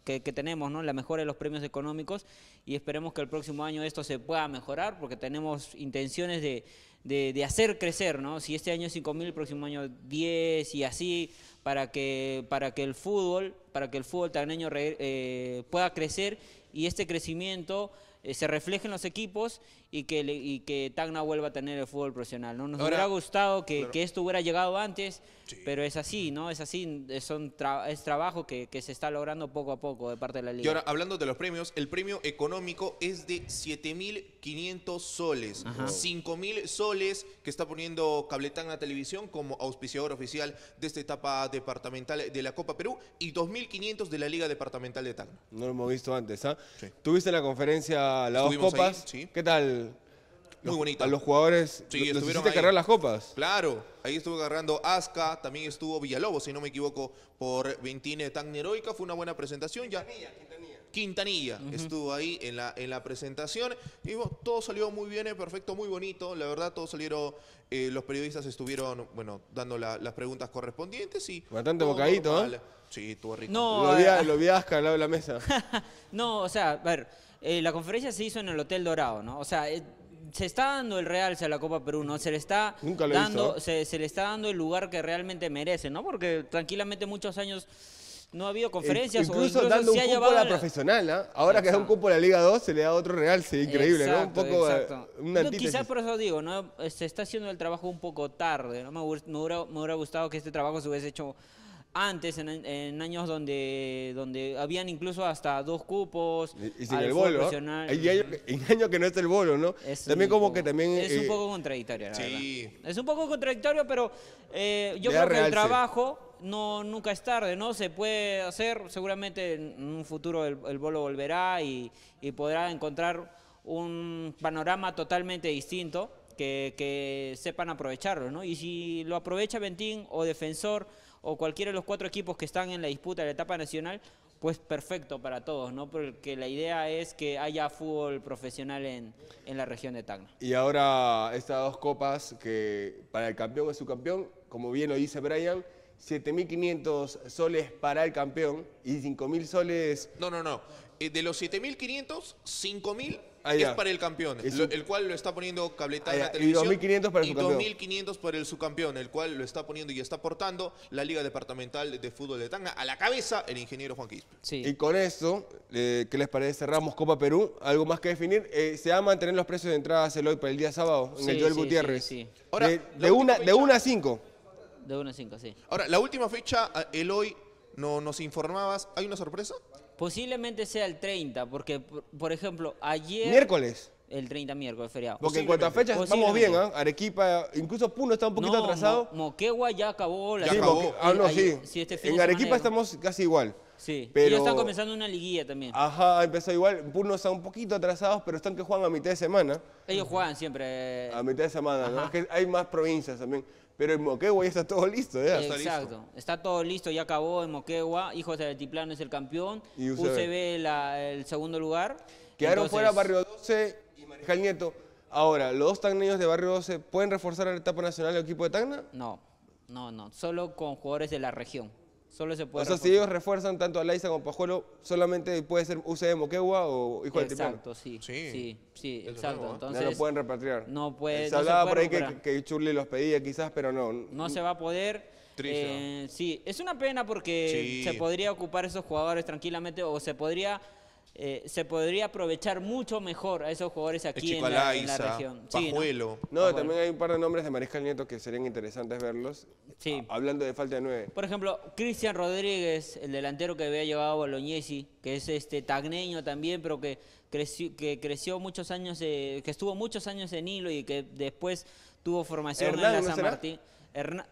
que, que, tenemos, ¿no? La mejora de los premios económicos y esperemos que el próximo año esto se pueda mejorar porque tenemos intenciones de, de, hacer crecer, ¿no? Si este año 5.000, el próximo año 10 y así, para que, para que el fútbol, para que el fútbol tagneño eh, pueda crecer y este crecimiento eh, se refleje en los equipos y que, y que Tacna vuelva a tener el fútbol profesional. ¿no? Nos hubiera gustado que, esto hubiera llegado antes, pero es así, ¿no? Es así, son es trabajo que, se está logrando poco a poco de parte de la liga. Y ahora, hablando de los premios, el premio económico es de 7.500 soles. 5.000 soles que está poniendo Cabletana Televisión como auspiciador oficial de esta etapa departamental de la Copa Perú y 2.500 de la Liga Departamental de Tacna. No lo hemos visto antes, ¿ah? Tuviste la conferencia Las Dos Copas. sí. ¿Qué tal? muy bonito. A los jugadores sí, los estuvieron cargar las copas. Claro, ahí estuvo cargando Asca, también estuvo Villalobos, si no me equivoco, por Ventine tan heroica. Fue una buena presentación ya. Quintanilla, Quintanilla. estuvo ahí en la, en la presentación. Y todo salió muy bien, eh, perfecto, muy bonito. La verdad, todos salieron, eh, los periodistas estuvieron, bueno, dando las preguntas correspondientes y... Bastante bocadito, ¿eh? Sí, estuvo rico. No, lo, vi, eh, Asca al lado de la mesa. no, o sea, a ver, la conferencia se hizo en el Hotel Dorado, ¿no? O sea, se está dando el realce a la Copa Perú, ¿no? Se le está dando, se, le está dando el lugar que realmente merece, ¿no? Porque tranquilamente muchos años no ha habido eh, conferencias. Incluso, o incluso dando un cupo a la, profesional, ¿no? ¿ah? Ahora que da un cupo a la Liga 2 se le da otro realce, increíble, ¿no? Un poco exacto. Eh, Quizás por eso digo, ¿no? Eh, se está haciendo el trabajo un poco tarde, ¿no? me hubiera gustado que este trabajo se hubiese hecho antes, en, años donde, donde habían incluso hasta dos cupos. Y, sin el Y años que no es el bolo, ¿no? Es también como que también... Es un eh, poco contradictorio, la Es un poco contradictorio, pero eh, yo creo que el trabajo no, nunca es tarde, ¿no? Se puede hacer, seguramente en un futuro el, el bolo volverá y, y, podrá encontrar un panorama totalmente distinto que, que sepan aprovecharlo, ¿no? Y si lo aprovecha Bentín o Defensor o cualquiera de los cuatro equipos que están en la disputa de la etapa nacional, pues perfecto para todos, ¿no? Porque la idea es que haya fútbol profesional en, en la región de Tacna. Y ahora estas dos copas que para el campeón es su campeón, como bien lo dice Brian, 7.500 soles para el campeón y 5.000 soles... No, no, no. Eh, de los 7.500, 5.000 es para el campeón, el cual lo está poniendo Cabletaya Y 2.500 para el y 2.500 para el subcampeón, el cual lo está poniendo y está aportando la Liga Departamental de Fútbol de Tanga A la cabeza, el ingeniero Juan Quispe. Y con eso, eh, ¿qué les parece? Cerramos Copa Perú. Algo más que definir. Eh, se van a mantener los precios de entrada Celoy para el día sábado en el Joel Gutiérrez. sí, sí. de, una, de una a 5. De 1 a 5, sí. Ahora, la última fecha, hoy no, nos informabas, ¿hay una sorpresa? Posiblemente sea el 30, porque, por, ejemplo, ayer... Miércoles. El 30 miércoles, feriado. Porque en cuanto a fechas estamos bien, ¿eh? Arequipa, incluso Puno está un poquito atrasado. Moquegua ya acabó la ya acabó. ah, no, sí. Este en Arequipa estamos casi igual. Sí, pero... ellos están comenzando una liguilla también. Ajá, empezó igual. Puno está un poquito atrasados, pero están que juegan a mitad de semana. Ellos juegan siempre. Eh, a mitad de semana, ¿no? Es que hay más provincias también. Pero en Moquegua ya está todo listo, Exacto, está todo listo, ya acabó en Moquegua, Hijos de Altiplano es el campeón, y UCB, UCB la, el segundo lugar. Quedaron fuera Barrio 12 y Mariscal Nieto. Ahora, ¿los dos tacneños de Barrio 12 pueden reforzar la etapa nacional el equipo de Tacna? No, no, no, solo con jugadores de la región. Solo se puede. O sea, si ellos refuerzan tanto a Laiza como a Pajuelo, solamente puede ser UC de Moquegua o hijo del Exacto, sí. Sí, sí, exacto. ¿eh? Se no lo pueden repatriar. No puede. Eh, se hablaba por ahí que, que Churli los pedía, quizás, pero no. No se va a poder. Triste. Eh, sí, es una pena porque se podría ocupar esos jugadores tranquilamente o se podría eh, se podría aprovechar mucho mejor a esos jugadores aquí en la, región. Pajuelo. ¿no? también hay un par de nombres de Mariscal Nieto que serían interesantes verlos. Sí. Ah, hablando de falta de nueve. Por ejemplo, Cristian Rodríguez, el delantero que había llevado a Bolognesi, que es este tagneño también, pero que creció, que creció muchos años, eh, que estuvo muchos años en Hilo y que después tuvo formación en la San Martín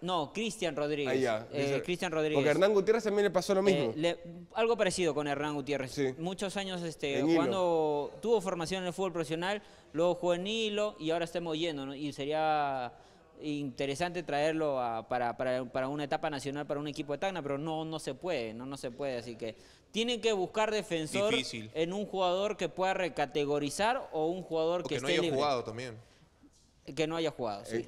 no, Cristian Rodríguez. Eh, Rodríguez. Porque Hernán Gutiérrez también le pasó lo eh, mismo. algo parecido con Hernán Gutiérrez. Muchos años este, cuando tuvo formación en el fútbol profesional, luego jugó en Hilo y ahora estamos yendo Y sería interesante traerlo para, para, para, una etapa nacional, para un equipo de Tacna, pero no, no se puede, no, no se puede. Así que tienen que buscar defensor en un jugador que pueda recategorizar o un jugador que, no esté haya jugado también que no haya jugado. Eh,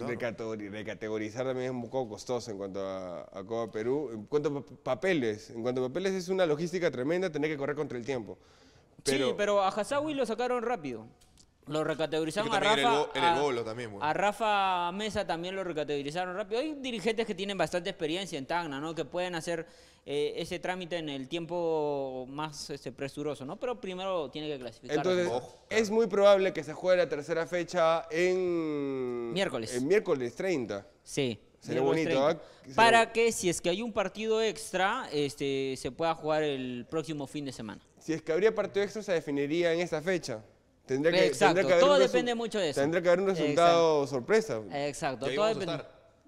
recategorizar también es un poco costoso en cuanto a, a Copa Perú. En cuanto a papeles, en cuanto a papeles es una logística tremenda tener que correr contra el tiempo. sí, pero a Hasawi lo sacaron rápido. Lo recategorizaron a Rafa. a, Rafa Mesa también lo recategorizaron rápido. Hay dirigentes que tienen bastante experiencia en tagna, ¿no? Que pueden hacer eh, ese trámite en el tiempo más este, presuroso, ¿no? Pero primero tiene que clasificar. Entonces, es muy probable que se juegue la tercera fecha en. Miércoles. En miércoles 30. Sí. Sería bonito, ¿ah? Para que si es que hay un partido extra, este, se pueda jugar el próximo fin de semana. Si es que habría partido extra, se definiría en esa fecha. Tendría que, haber todo depende mucho de eso. Tendría que haber un resultado sorpresa. Exacto, todo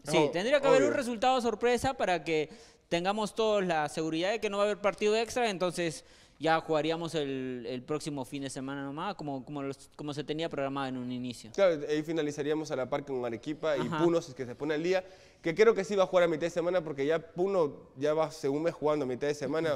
Sí, tendría que haber un resultado sorpresa para que tengamos todos la seguridad de que no va a haber partido extra, entonces ya jugaríamos el, próximo fin de semana nomás, como, como, como se tenía programado en un inicio. Claro, ahí finalizaríamos a la par con Arequipa y Puno, si es que se pone al día, que creo que sí va a jugar a mitad de semana, porque ya Puno ya va, según me, jugando a mitad de semana.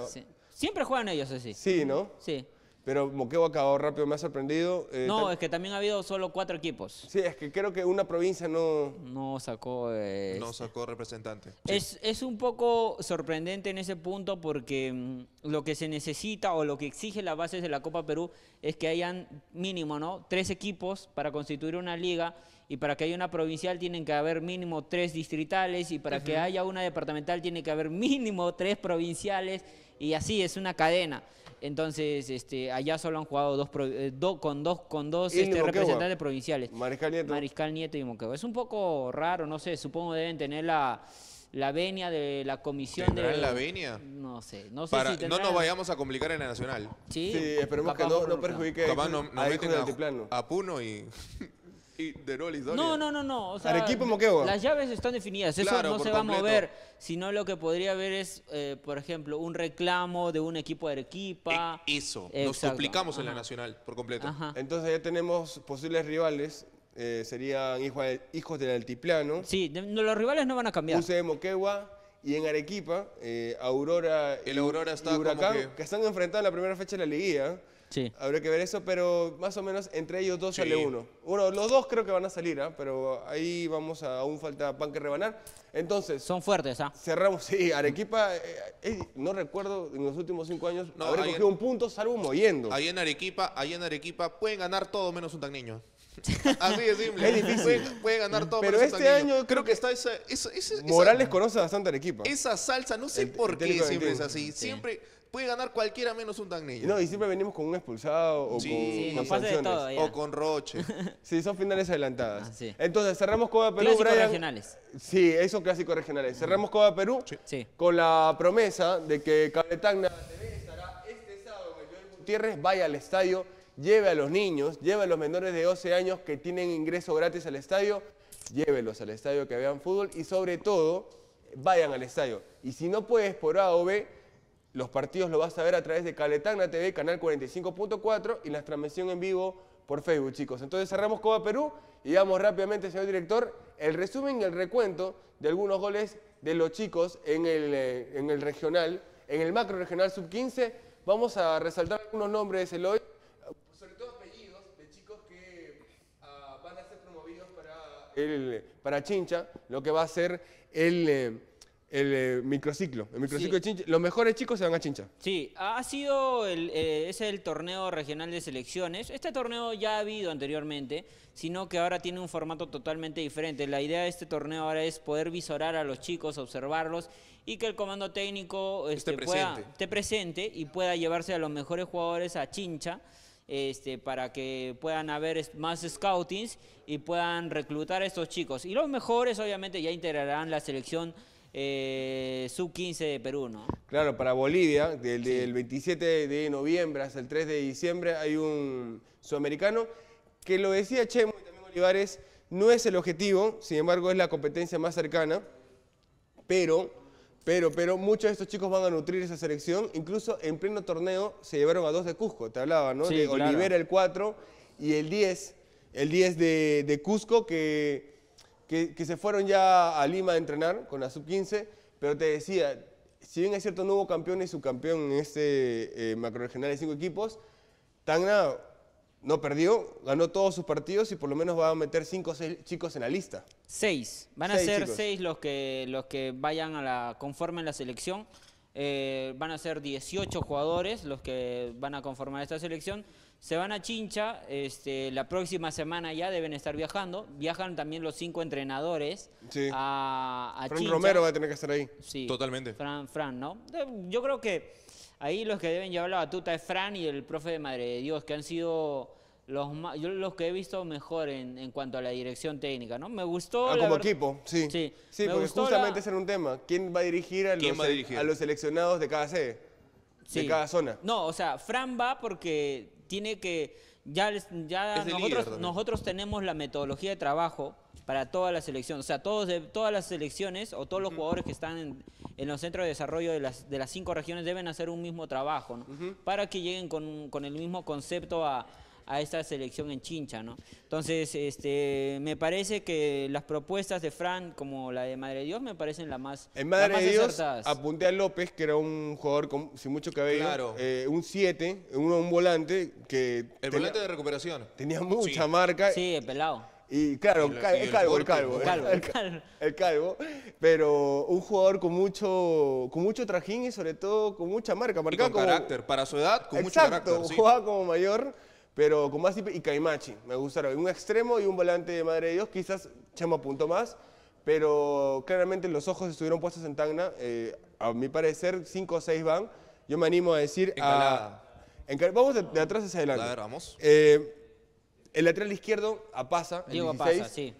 Siempre juegan ellos así. Sí, ¿no? Sí. Pero Moquegua acabó rápido, me ha sorprendido. Eh, no, es que también ha habido solo cuatro equipos. Sí, es que creo que una provincia no... No sacó... Eh, no este, sacó representante. Es, un poco sorprendente en ese punto porque mm, lo que se necesita o lo que exige las bases de la Copa Perú es que hayan mínimo, ¿no? Tres equipos para constituir una liga y para que haya una provincial tienen que haber mínimo tres distritales y para que haya una departamental tiene que haber mínimo tres provinciales y así es una cadena. Entonces, este, allá solo han jugado dos, eh, con dos, con dos este, representantes provinciales. Mariscal Nieto. Mariscal Nieto y Moquegua. Es un poco raro, no sé, supongo deben tener la la venia de la comisión de... la venia? No sé. No, sé no nos vayamos a complicar en la nacional. Sí, esperemos que no, perjudique a Puno y... de no No, no, no, no. Moquegua. Las llaves están definidas. Eso no se va a mover. Sino lo que podría haber es, eh, por ejemplo, un reclamo de un equipo de Arequipa. E-, eso. Nos complicamos en la nacional por completo. Entonces ya tenemos posibles rivales. Eh, serían hijos del altiplano. Sí, no, los rivales no van a cambiar. UCE Moquegua. Y en Arequipa, eh, Aurora, el Aurora está y Huracán, que... están están en la primera fecha de la liguilla. Sí. Habría que ver eso, pero más o menos entre ellos dos sale uno. uno los dos creo que van a salir, ¿ah? pero ahí vamos a aún falta pan que rebanar. Entonces. Son fuertes, ¿ah? Cerramos, sí. Arequipa, eh, eh, eh, no recuerdo en los últimos cinco años, no, cogido un punto salvo moviendo. Ahí en Arequipa, ahí en Arequipa pueden ganar todo menos un tan niño. Así de simple. Es difícil. Puede, ganar todo. Pero este año creo, que, está esa, Morales conoce bastante al equipo. Esa salsa, no sé por qué siempre es así. Siempre puede ganar cualquiera menos un tangnillo No, y siempre venimos con un expulsado o con, sanciones. o con Roche. sí, son finales adelantadas. Ah, Entonces, cerramos Copa Perú, clásicos regionales. Sí, esos clásicos regionales. Mm. Cerramos Copa Perú con la promesa de que Cabletagna TV estará este sábado en el Gutiérrez, vaya al estadio lleve a los niños, lleve a los menores de 12 años que tienen ingreso gratis al estadio, llévelos al estadio que vean fútbol y sobre todo vayan al estadio. Y si no puedes por A o B, los partidos los vas a ver a través de Caletagna TV, canal 45.4 y la transmisión en vivo por Facebook, chicos. Entonces cerramos Coba Perú y vamos rápidamente, señor director, el resumen y el recuento de algunos goles de los chicos en el, eh, regional, en el macro regional sub-15. Vamos a resaltar algunos nombres, Eloy. para Chincha, lo que va a ser el, eh, el eh, microciclo. El microciclo de Chincha. Los mejores chicos se van a Chincha. Sí, ha sido eh, es el torneo regional de selecciones. Este torneo ya ha habido anteriormente, sino que ahora tiene un formato totalmente diferente. La idea de este torneo ahora es poder visorar a los chicos, observarlos y que el comando técnico este, esté presente y pueda llevarse a los mejores jugadores a Chincha este, para que puedan haber más scoutings y puedan reclutar a estos chicos. Y los mejores obviamente ya integrarán la selección eh, sub-15 de Perú, ¿no? Claro, para Bolivia, del, 27 de noviembre hasta el 3 de diciembre hay un sudamericano que lo decía Chemo y también Olivares, no es el objetivo, sin embargo es la competencia más cercana, pero pero, pero muchos de estos chicos van a nutrir esa selección. Incluso en pleno torneo se llevaron a dos de Cusco, te hablaba, ¿no? de Olivera el 4 y el 10. El 10 de, Cusco que, que, se fueron ya a Lima a entrenar con la sub-15. Pero te decía, si bien es cierto no hubo campeón y subcampeón en este eh, macro regional de cinco equipos, nada. No perdió, ganó todos sus partidos y por lo menos va a meter cinco o seis chicos en la lista. Seis. Van a ser seis los que, los que vayan a la, conformen la selección. Eh, van a ser 18 jugadores los que van a conformar esta selección. Se van a Chincha, este, la próxima semana ya deben estar viajando. Viajan también los cinco entrenadores sí. a, Chincha. Fran Romero va a tener que estar ahí. Sí. Totalmente. Fran, Fran, ¿no? Yo creo que Ahí los que deben llevar la batuta es Fran y el profe de Madre de Dios, que han sido los, yo los que he visto mejor en, en, cuanto a la dirección técnica, ¿no? Me gustó... Ah, como equipo, sí. Sí, sí porque justamente es ese un tema. ¿Quién va a dirigir a, los, a dirigir? a los seleccionados de cada sede? Sí. De cada zona. No, o sea, Fran va porque tiene que ya, nosotros, tenemos la metodología de trabajo para toda la selección. O sea, todos de, todas las selecciones o todos los jugadores que están en, los centros de desarrollo de las, de las cinco regiones deben hacer un mismo trabajo para que lleguen con el mismo concepto a, a esta selección en Chincha, ¿no? Entonces, este, me parece que las propuestas de Fran, como la de Madre de Dios, me parecen la más En Madre de Dios apunté a López, que era un jugador sin mucho cabello, claro. Eh, un 7, un, volante que... El volante de recuperación. Tenía mucha marca. Sí, el pelado. Y claro, el, calvo, el, calvo, el calvo. El calvo, Pero un jugador con mucho, con mucho trajín y sobre todo con mucha marca. marca con carácter. Para su edad, con mucho carácter. como mayor pero con más y Caimachi, me gustaron. Un extremo y un volante de Madre de Dios, quizás chamo apuntó más, pero claramente los ojos estuvieron puestos en Tacna. Eh, a mi parecer, cinco o seis van. Yo me animo a decir a, en, vamos de, atrás hacia adelante. A ver, vamos. Eh, el lateral izquierdo, Apaza, el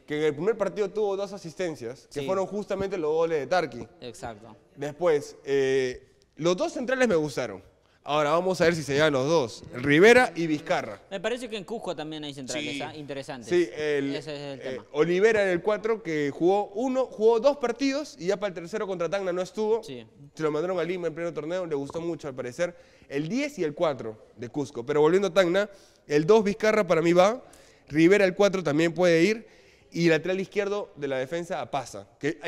que en el primer partido tuvo dos asistencias, que fueron justamente los goles de Tarki. Exacto. Después, eh, los dos centrales me gustaron. Ahora vamos a ver si se llevan los dos, Rivera y Vizcarra. Me parece que en Cusco también hay centrales interesante. Ah, interesantes. Sí, Ese es el eh, Olivera en el 4 que jugó uno, jugó dos partidos y ya para el tercero contra Tacna no estuvo. Sí. Se lo mandaron a Lima en pleno torneo, le gustó mucho al parecer. El 10 y el 4 de Cusco. Pero volviendo a Tacna, el 2 Vizcarra para mí va, Rivera el 4 también puede ir y lateral izquierdo de la defensa a Pasa, que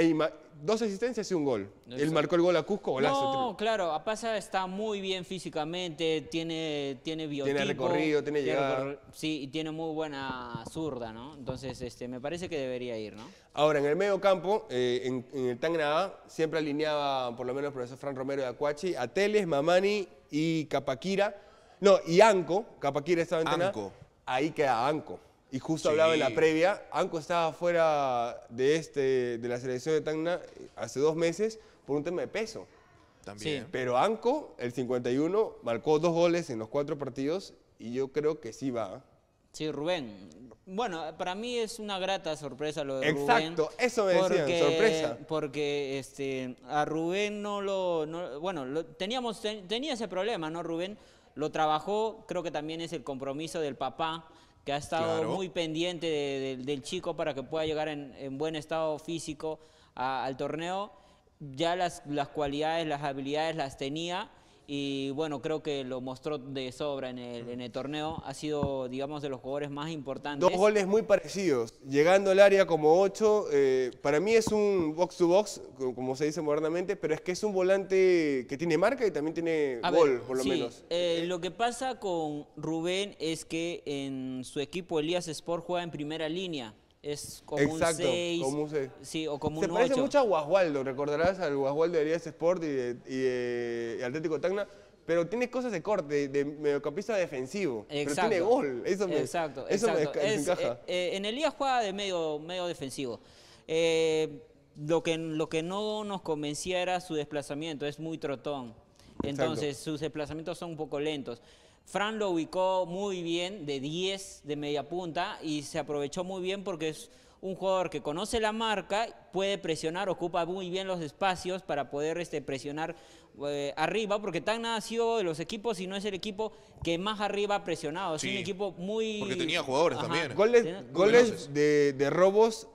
dos asistencias y un gol. Él marcó el gol a Cusco, golazo. No, claro, Apasa está muy bien físicamente, tiene, tiene Tiene recorrido, tiene llegada. sí, y tiene muy buena zurda, ¿no? Entonces, este, me parece que debería ir, ¿no? Ahora, en el medio campo, eh, en, el el A, siempre alineaba, por lo menos, el profesor Fran Romero de Acuachi, a Mamani y Capaquira. No, y Anco, Capaquira estaba en Anco. Ahí queda Anco. Y justo hablaba en la previa, Anco estaba fuera de, este, de la selección de Tacna eh, hace dos meses por un tema de peso. También. Pero Anco, el 51, marcó dos goles en los cuatro partidos y yo creo que sí va. Sí, Rubén. Bueno, para mí es una grata sorpresa lo de Rubén. Exacto, eso me decían, sorpresa. Porque este, a Rubén no lo... bueno, lo, teníamos, tenía ese problema, ¿no, Rubén? Lo trabajó, creo que también es el compromiso del papá que ha estado muy pendiente del chico para que pueda llegar en, buen estado físico al torneo. Ya las, las cualidades, las habilidades las tenía y bueno, creo que lo mostró de sobra en el, torneo. Ha sido, digamos, de los jugadores más importantes. Dos goles muy parecidos, llegando al área como ocho, eh, para mí es un box-to-box, como se dice modernamente, pero es que es un volante que tiene marca y también tiene gol, por lo menos. Eh, lo que pasa con Rubén es que en su equipo Elías Sport juega en primera línea es como un 6. Se parece mucho a Guasualdo, recordarás al Guasualdo de Arias Sport y, de, Atlético Tacna, pero tiene cosas de corte, de mediocampista defensivo. Exacto. Pero tiene gol. Eso me, exacto, eso exacto. es, encaja. Eh, eh, en el juega de medio, medio defensivo. Eh, lo, que, lo que no nos convencía era su desplazamiento, es muy trotón. Entonces, sus desplazamientos son un poco lentos. Fran lo ubicó muy bien de 10 de media punta y se aprovechó muy bien porque es un jugador que conoce la marca, puede presionar, ocupa muy bien los espacios para poder este, presionar eh, arriba, porque Tan ha sido de los equipos, y no es el equipo que más arriba ha presionado, es un equipo muy... Porque tenía jugadores también. Goles, de, robos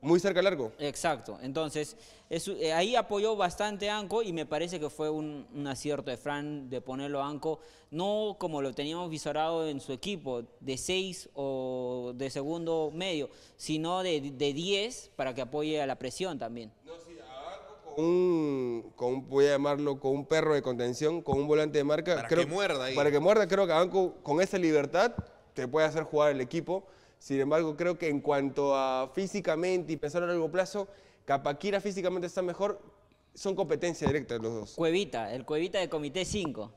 muy cerca al largo. Exacto, entonces... Eh, ahí apoyó bastante Anco y me parece que fue un, acierto de Fran de ponerlo a Anco, no como lo teníamos visorado en su equipo, de 6 o de segundo medio, sino de 10 para que apoye a la presión también. No, sí, a Anco con un, llamarlo, con un perro de contención, con un volante de marca. Para que muerda ahí. Para que muerda, creo que Anco con esa libertad te puede hacer jugar el equipo. Sin embargo, creo que en cuanto a físicamente y pensar a largo plazo, Capaquira físicamente está mejor, son competencia directa los dos. Cuevita, el Cuevita de Comité 5.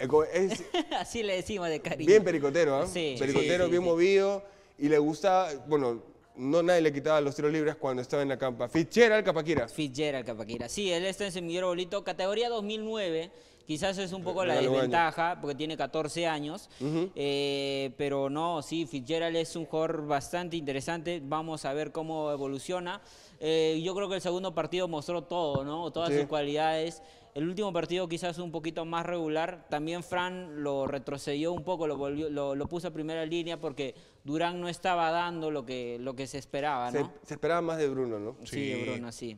Así le decimos de cariño. Bien pericotero, ¿eh? Sí, pericotero, bien movido. Y le gustaba, bueno, no nadie le quitaba los tiros libres cuando estaba en la campa. Fitzgerald Capaquira. Fitzgerald Capaquira. Sí, él está en Semillero Bolito, categoría 2009. Quizás es un poco la desventaja, porque tiene 14 años, eh, pero no, sí, Fitzgerald es un jugador bastante interesante, vamos a ver cómo evoluciona. Eh, yo creo que el segundo partido mostró todo, ¿no? Todas sus cualidades. El último partido quizás un poquito más regular. También Fran lo retrocedió un poco, lo, puso a primera línea porque Durán no estaba dando lo que, se esperaba, ¿no? Se, esperaba más de Bruno, ¿no? Sí, de Bruno, sí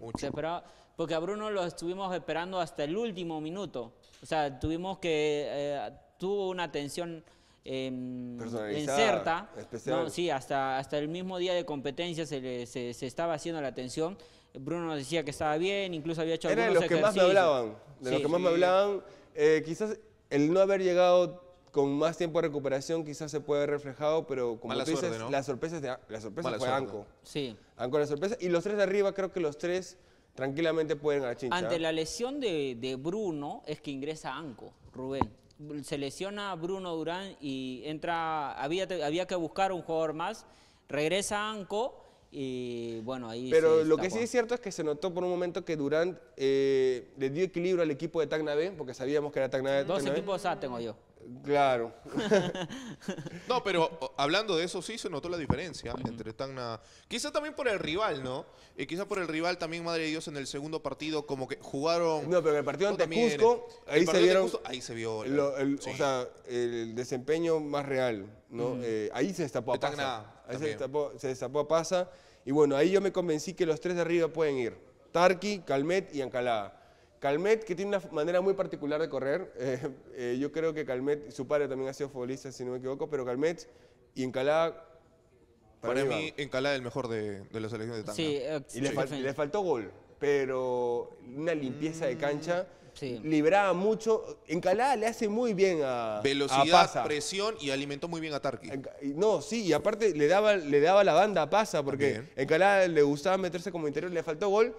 porque a Bruno lo estuvimos esperando hasta el último minuto. O sea, tuvimos que, eh, tuvo una atención eh, em, inserta. Especial. sí, hasta, hasta el mismo día de competencia se, estaba haciendo la atención. Bruno nos decía que estaba bien, incluso había hecho Era de los que más me hablaban, de los que más me hablaban. Eh, quizás el no haber llegado con más tiempo de recuperación quizás se puede haber reflejado, pero como Mala las sorpresas, la sorpresa fue Anco. Sí. Anco la sorpresa. Y los tres de arriba, creo que los tres tranquilamente pueden Ante la lesión de, Bruno es que ingresa Anco, Rubén. Se lesiona Bruno Durán y entra, había, había que buscar un jugador más, regresa Anco y bueno, ahí... Pero lo que sí es cierto es que se notó por un momento que Durán eh, le dio equilibrio al equipo de Tacna B, porque sabíamos que era Tacna B. Dos equipos A tengo yo. Claro. no, pero hablando de eso, sí se notó la diferencia entre Tacna. Quizá también por el rival, ¿no? Y eh, quizá por el rival también, madre de Dios, en el segundo partido, como que jugaron. No, pero en el partido ante Cusco, ahí, se ahí se vio. el, O sea, el desempeño más real, ¿no? Eh, ahí se destapó a Pasa. ahí se destapó, se destapó a Pasa. Y bueno, ahí yo me convencí que los tres de arriba pueden ir: Tarqui, Calmet y Ancalá. Calmet, que tiene una manera muy particular de correr, eh, eh, yo creo que Calmet, su padre también ha sido futbolista, si no me equivoco, pero Calmet y Encalá. Para, mí, Encalada es el mejor de, de la de Tanga. Sí, eh, y le, le faltó gol, pero una limpieza de cancha... Sí. libraba mucho. Encalá le hace muy bien a Velocidad, presión y alimentó muy bien a Tarqui. No, sí, y aparte le daba, le daba la banda a Pasa porque Encalá Encalada le gustaba meterse como interior, le faltó gol,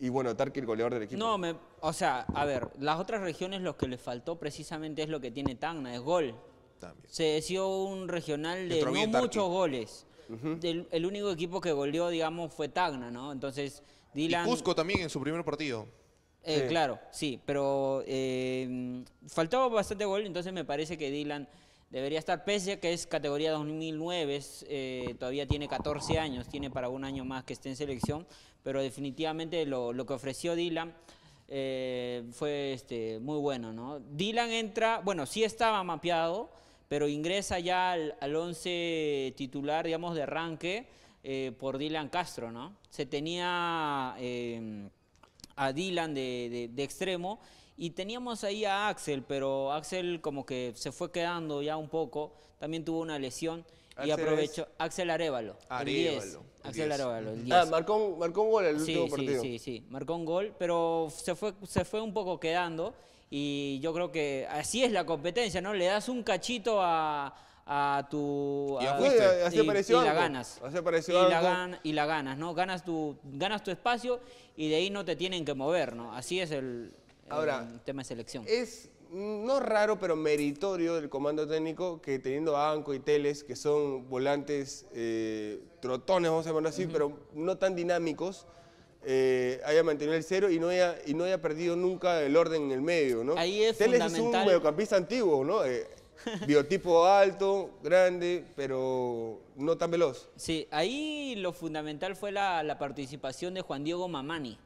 y bueno, Tarki, goleador del equipo. No, me, o sea, a ver, las otras regiones lo que le faltó precisamente es lo que tiene Tacna, es gol. También. Se decidió un regional de no muchos goles. el, único equipo que goleó, digamos, fue Tacna, ¿no? Entonces, Dylan... Y Cusco también en su primer partido. Eh, claro, sí, pero eh, faltaba bastante gol, entonces me parece que Dylan debería estar, pese a que es categoría 2009, eh, todavía tiene 14 años, tiene para un año más que esté en selección, pero definitivamente lo, que ofreció Dylan eh, fue este, muy bueno. ¿no? Dylan entra, bueno, sí estaba mapeado, pero ingresa ya al, once titular, digamos, de arranque eh, por Dylan Castro. ¿no? Se tenía em, a Dylan de, extremo y teníamos ahí a Axel, pero Axel como que se fue quedando ya un poco, también tuvo una lesión y aprovecho. Axel Arevalo. Arevalo. 10. Ah, marcó un, marcó gol el último partido. Sí, sí, marcó un gol, pero se fue, se fue un poco quedando y yo creo que así es la competencia, ¿no? Le das un cachito a, a tu... Y, la ganas. Y la, ganas, ¿no? Ganas tu, ganas tu espacio y de ahí no te tienen que mover, ¿no? Así es el, tema de selección. Es no raro, pero meritorio del comando técnico que teniendo a Anco y Teles, que son volantes eh, trotones, vamos a llamarlo así, pero no tan dinámicos, eh, haya mantenido el cero y no haya, y no haya perdido nunca el orden en el medio, ¿no? Ahí es Teles fundamental. es un mediocampista antiguo, ¿no? Eh, biotipo alto, grande, pero no tan veloz. Sí, ahí lo fundamental fue la, participación de Juan Diego Mamani.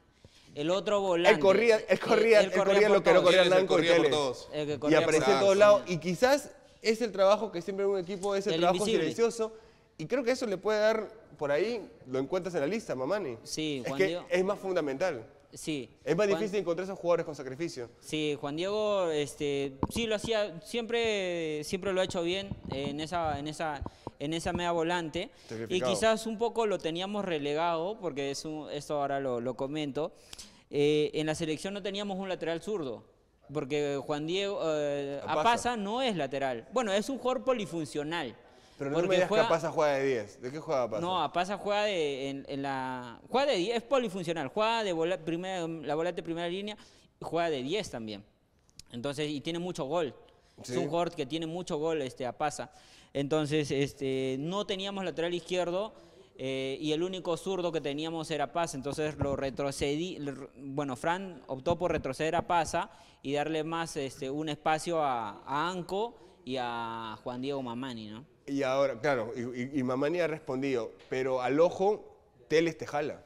El otro volante. Él corría, él corría, él, corría, corría lo que no corría Blanco y todos. El y aparecía en todos lados. Y quizás es el trabajo que siempre en un equipo es el, trabajo silencioso y creo que eso le puede dar, por ahí, lo encuentras en la lista, Mamani. Sí, Juan es Diego. Es más fundamental. Sí. Es más difícil encontrar esos jugadores con sacrificio. Sí, Juan Diego, este, sí lo hacía, siempre, siempre lo ha hecho bien en esa, en esa, en esa media volante. Y quizás un poco lo teníamos relegado, porque es esto ahora lo, comento. Eh, en la selección no teníamos un lateral zurdo. Porque Juan Diego eh, a pasa, no es lateral. Bueno, es un jugador polifuncional pero no me digas que juega de 10. ¿De qué juega Apaza? No, pasa juega de, en, la, juega de 10, es polifuncional. Juega de primera, la volante de primera línea y juega de 10 también. Entonces, y tiene mucho gol. Es un Hort que tiene mucho gol este, pasa Entonces, este, no teníamos lateral izquierdo. Eh, y el único zurdo que teníamos era Paz, entonces lo retrocedí, bueno, Fran optó por retroceder a pasa y darle más este, un espacio a, a Anco y a Juan Diego Mamani, ¿no? Y ahora, claro, y, y, mamá ha respondido, pero al ojo, Teles te jala.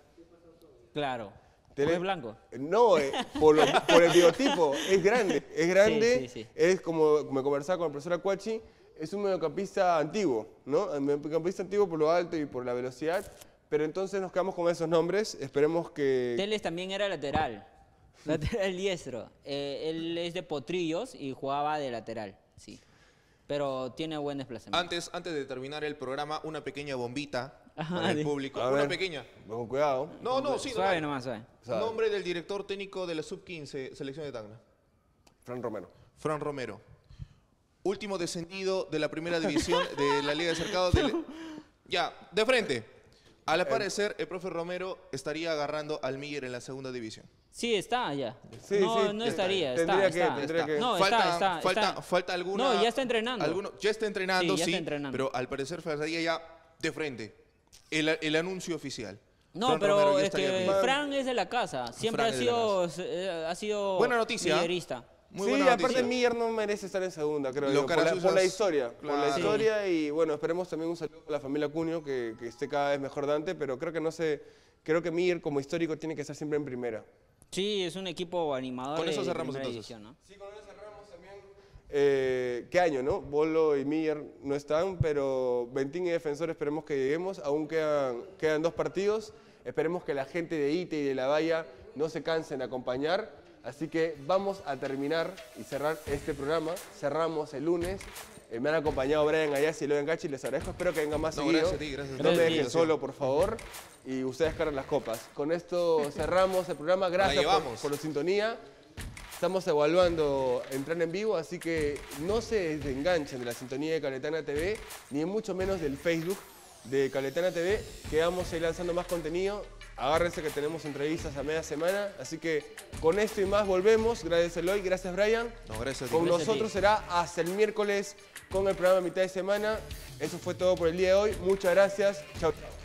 Claro. Teles, es blanco? No, eh, por, el biotipo, es grande, es grande, es como me conversaba con la profesora Cuachi, es un mediocampista antiguo, ¿no? Un mediocampista antiguo por lo alto y por la velocidad, pero entonces nos quedamos con esos nombres, esperemos que... Teles también era lateral, lateral diestro, eh, él es de Potrillos y jugaba de lateral, sí pero tiene buen desplazamiento. Antes, antes de terminar el programa, una pequeña bombita para el público. una pequeña. Con cuidado. No, no, sí. Sabe nomás, sabe. Nombre del director técnico de la Sub-15, selección de Tacna. Fran Romero. Fran Romero. Último descendido de la primera división de la Liga de Cercado. Ya, de frente. Al em. parecer, el profe Romero estaría agarrando al Miller en la segunda división. Sí, está ya. no, no estaría. tendría que, falta, está, No, ya está entrenando. ya está entrenando, sí, pero al parecer estaría ya de frente. El, anuncio oficial. No, pero es Fran es de la casa. Siempre ha sido, eh, ha sido. Buena noticia. ¿ah? sí, aparte Miller no merece estar en segunda, creo. Yo, por, la, historia. Por la historia y bueno, esperemos también un saludo a la familia Cunio, que, esté cada vez mejor Dante, pero creo que no sé, creo que Miller como histórico tiene que estar siempre en primera. Sí, es un equipo animador. Con eso cerramos entonces. Sí, con eso cerramos también. Eh, ¿Qué año, no? Bolo y Miller no están, pero Bentín y Defensor esperemos que lleguemos. Aún quedan, quedan dos partidos. Esperemos que la gente de ITE y de La Valla no se cansen de acompañar Así que vamos a terminar y cerrar este programa. Cerramos el lunes. Eh, me han acompañado Brian si y Logan Gachi. Les agradezco. Espero que vengan más no, No me dejen solo, por favor. Y ustedes cargan las copas. Con esto cerramos el programa. Gracias por, la sintonía. Estamos evaluando entrar en vivo, así que no se desenganchen de la sintonía de Caletana TV, ni mucho menos del Facebook de Caletana TV. Quedamos ir lanzando más contenido. Agárrense que tenemos entrevistas a media semana. Así que con esto y más volvemos. Gracias Eloy, gracias Brian. Con nosotros será hasta el miércoles con el programa mitad de semana. Eso fue todo por el día de hoy. Muchas gracias. Chao.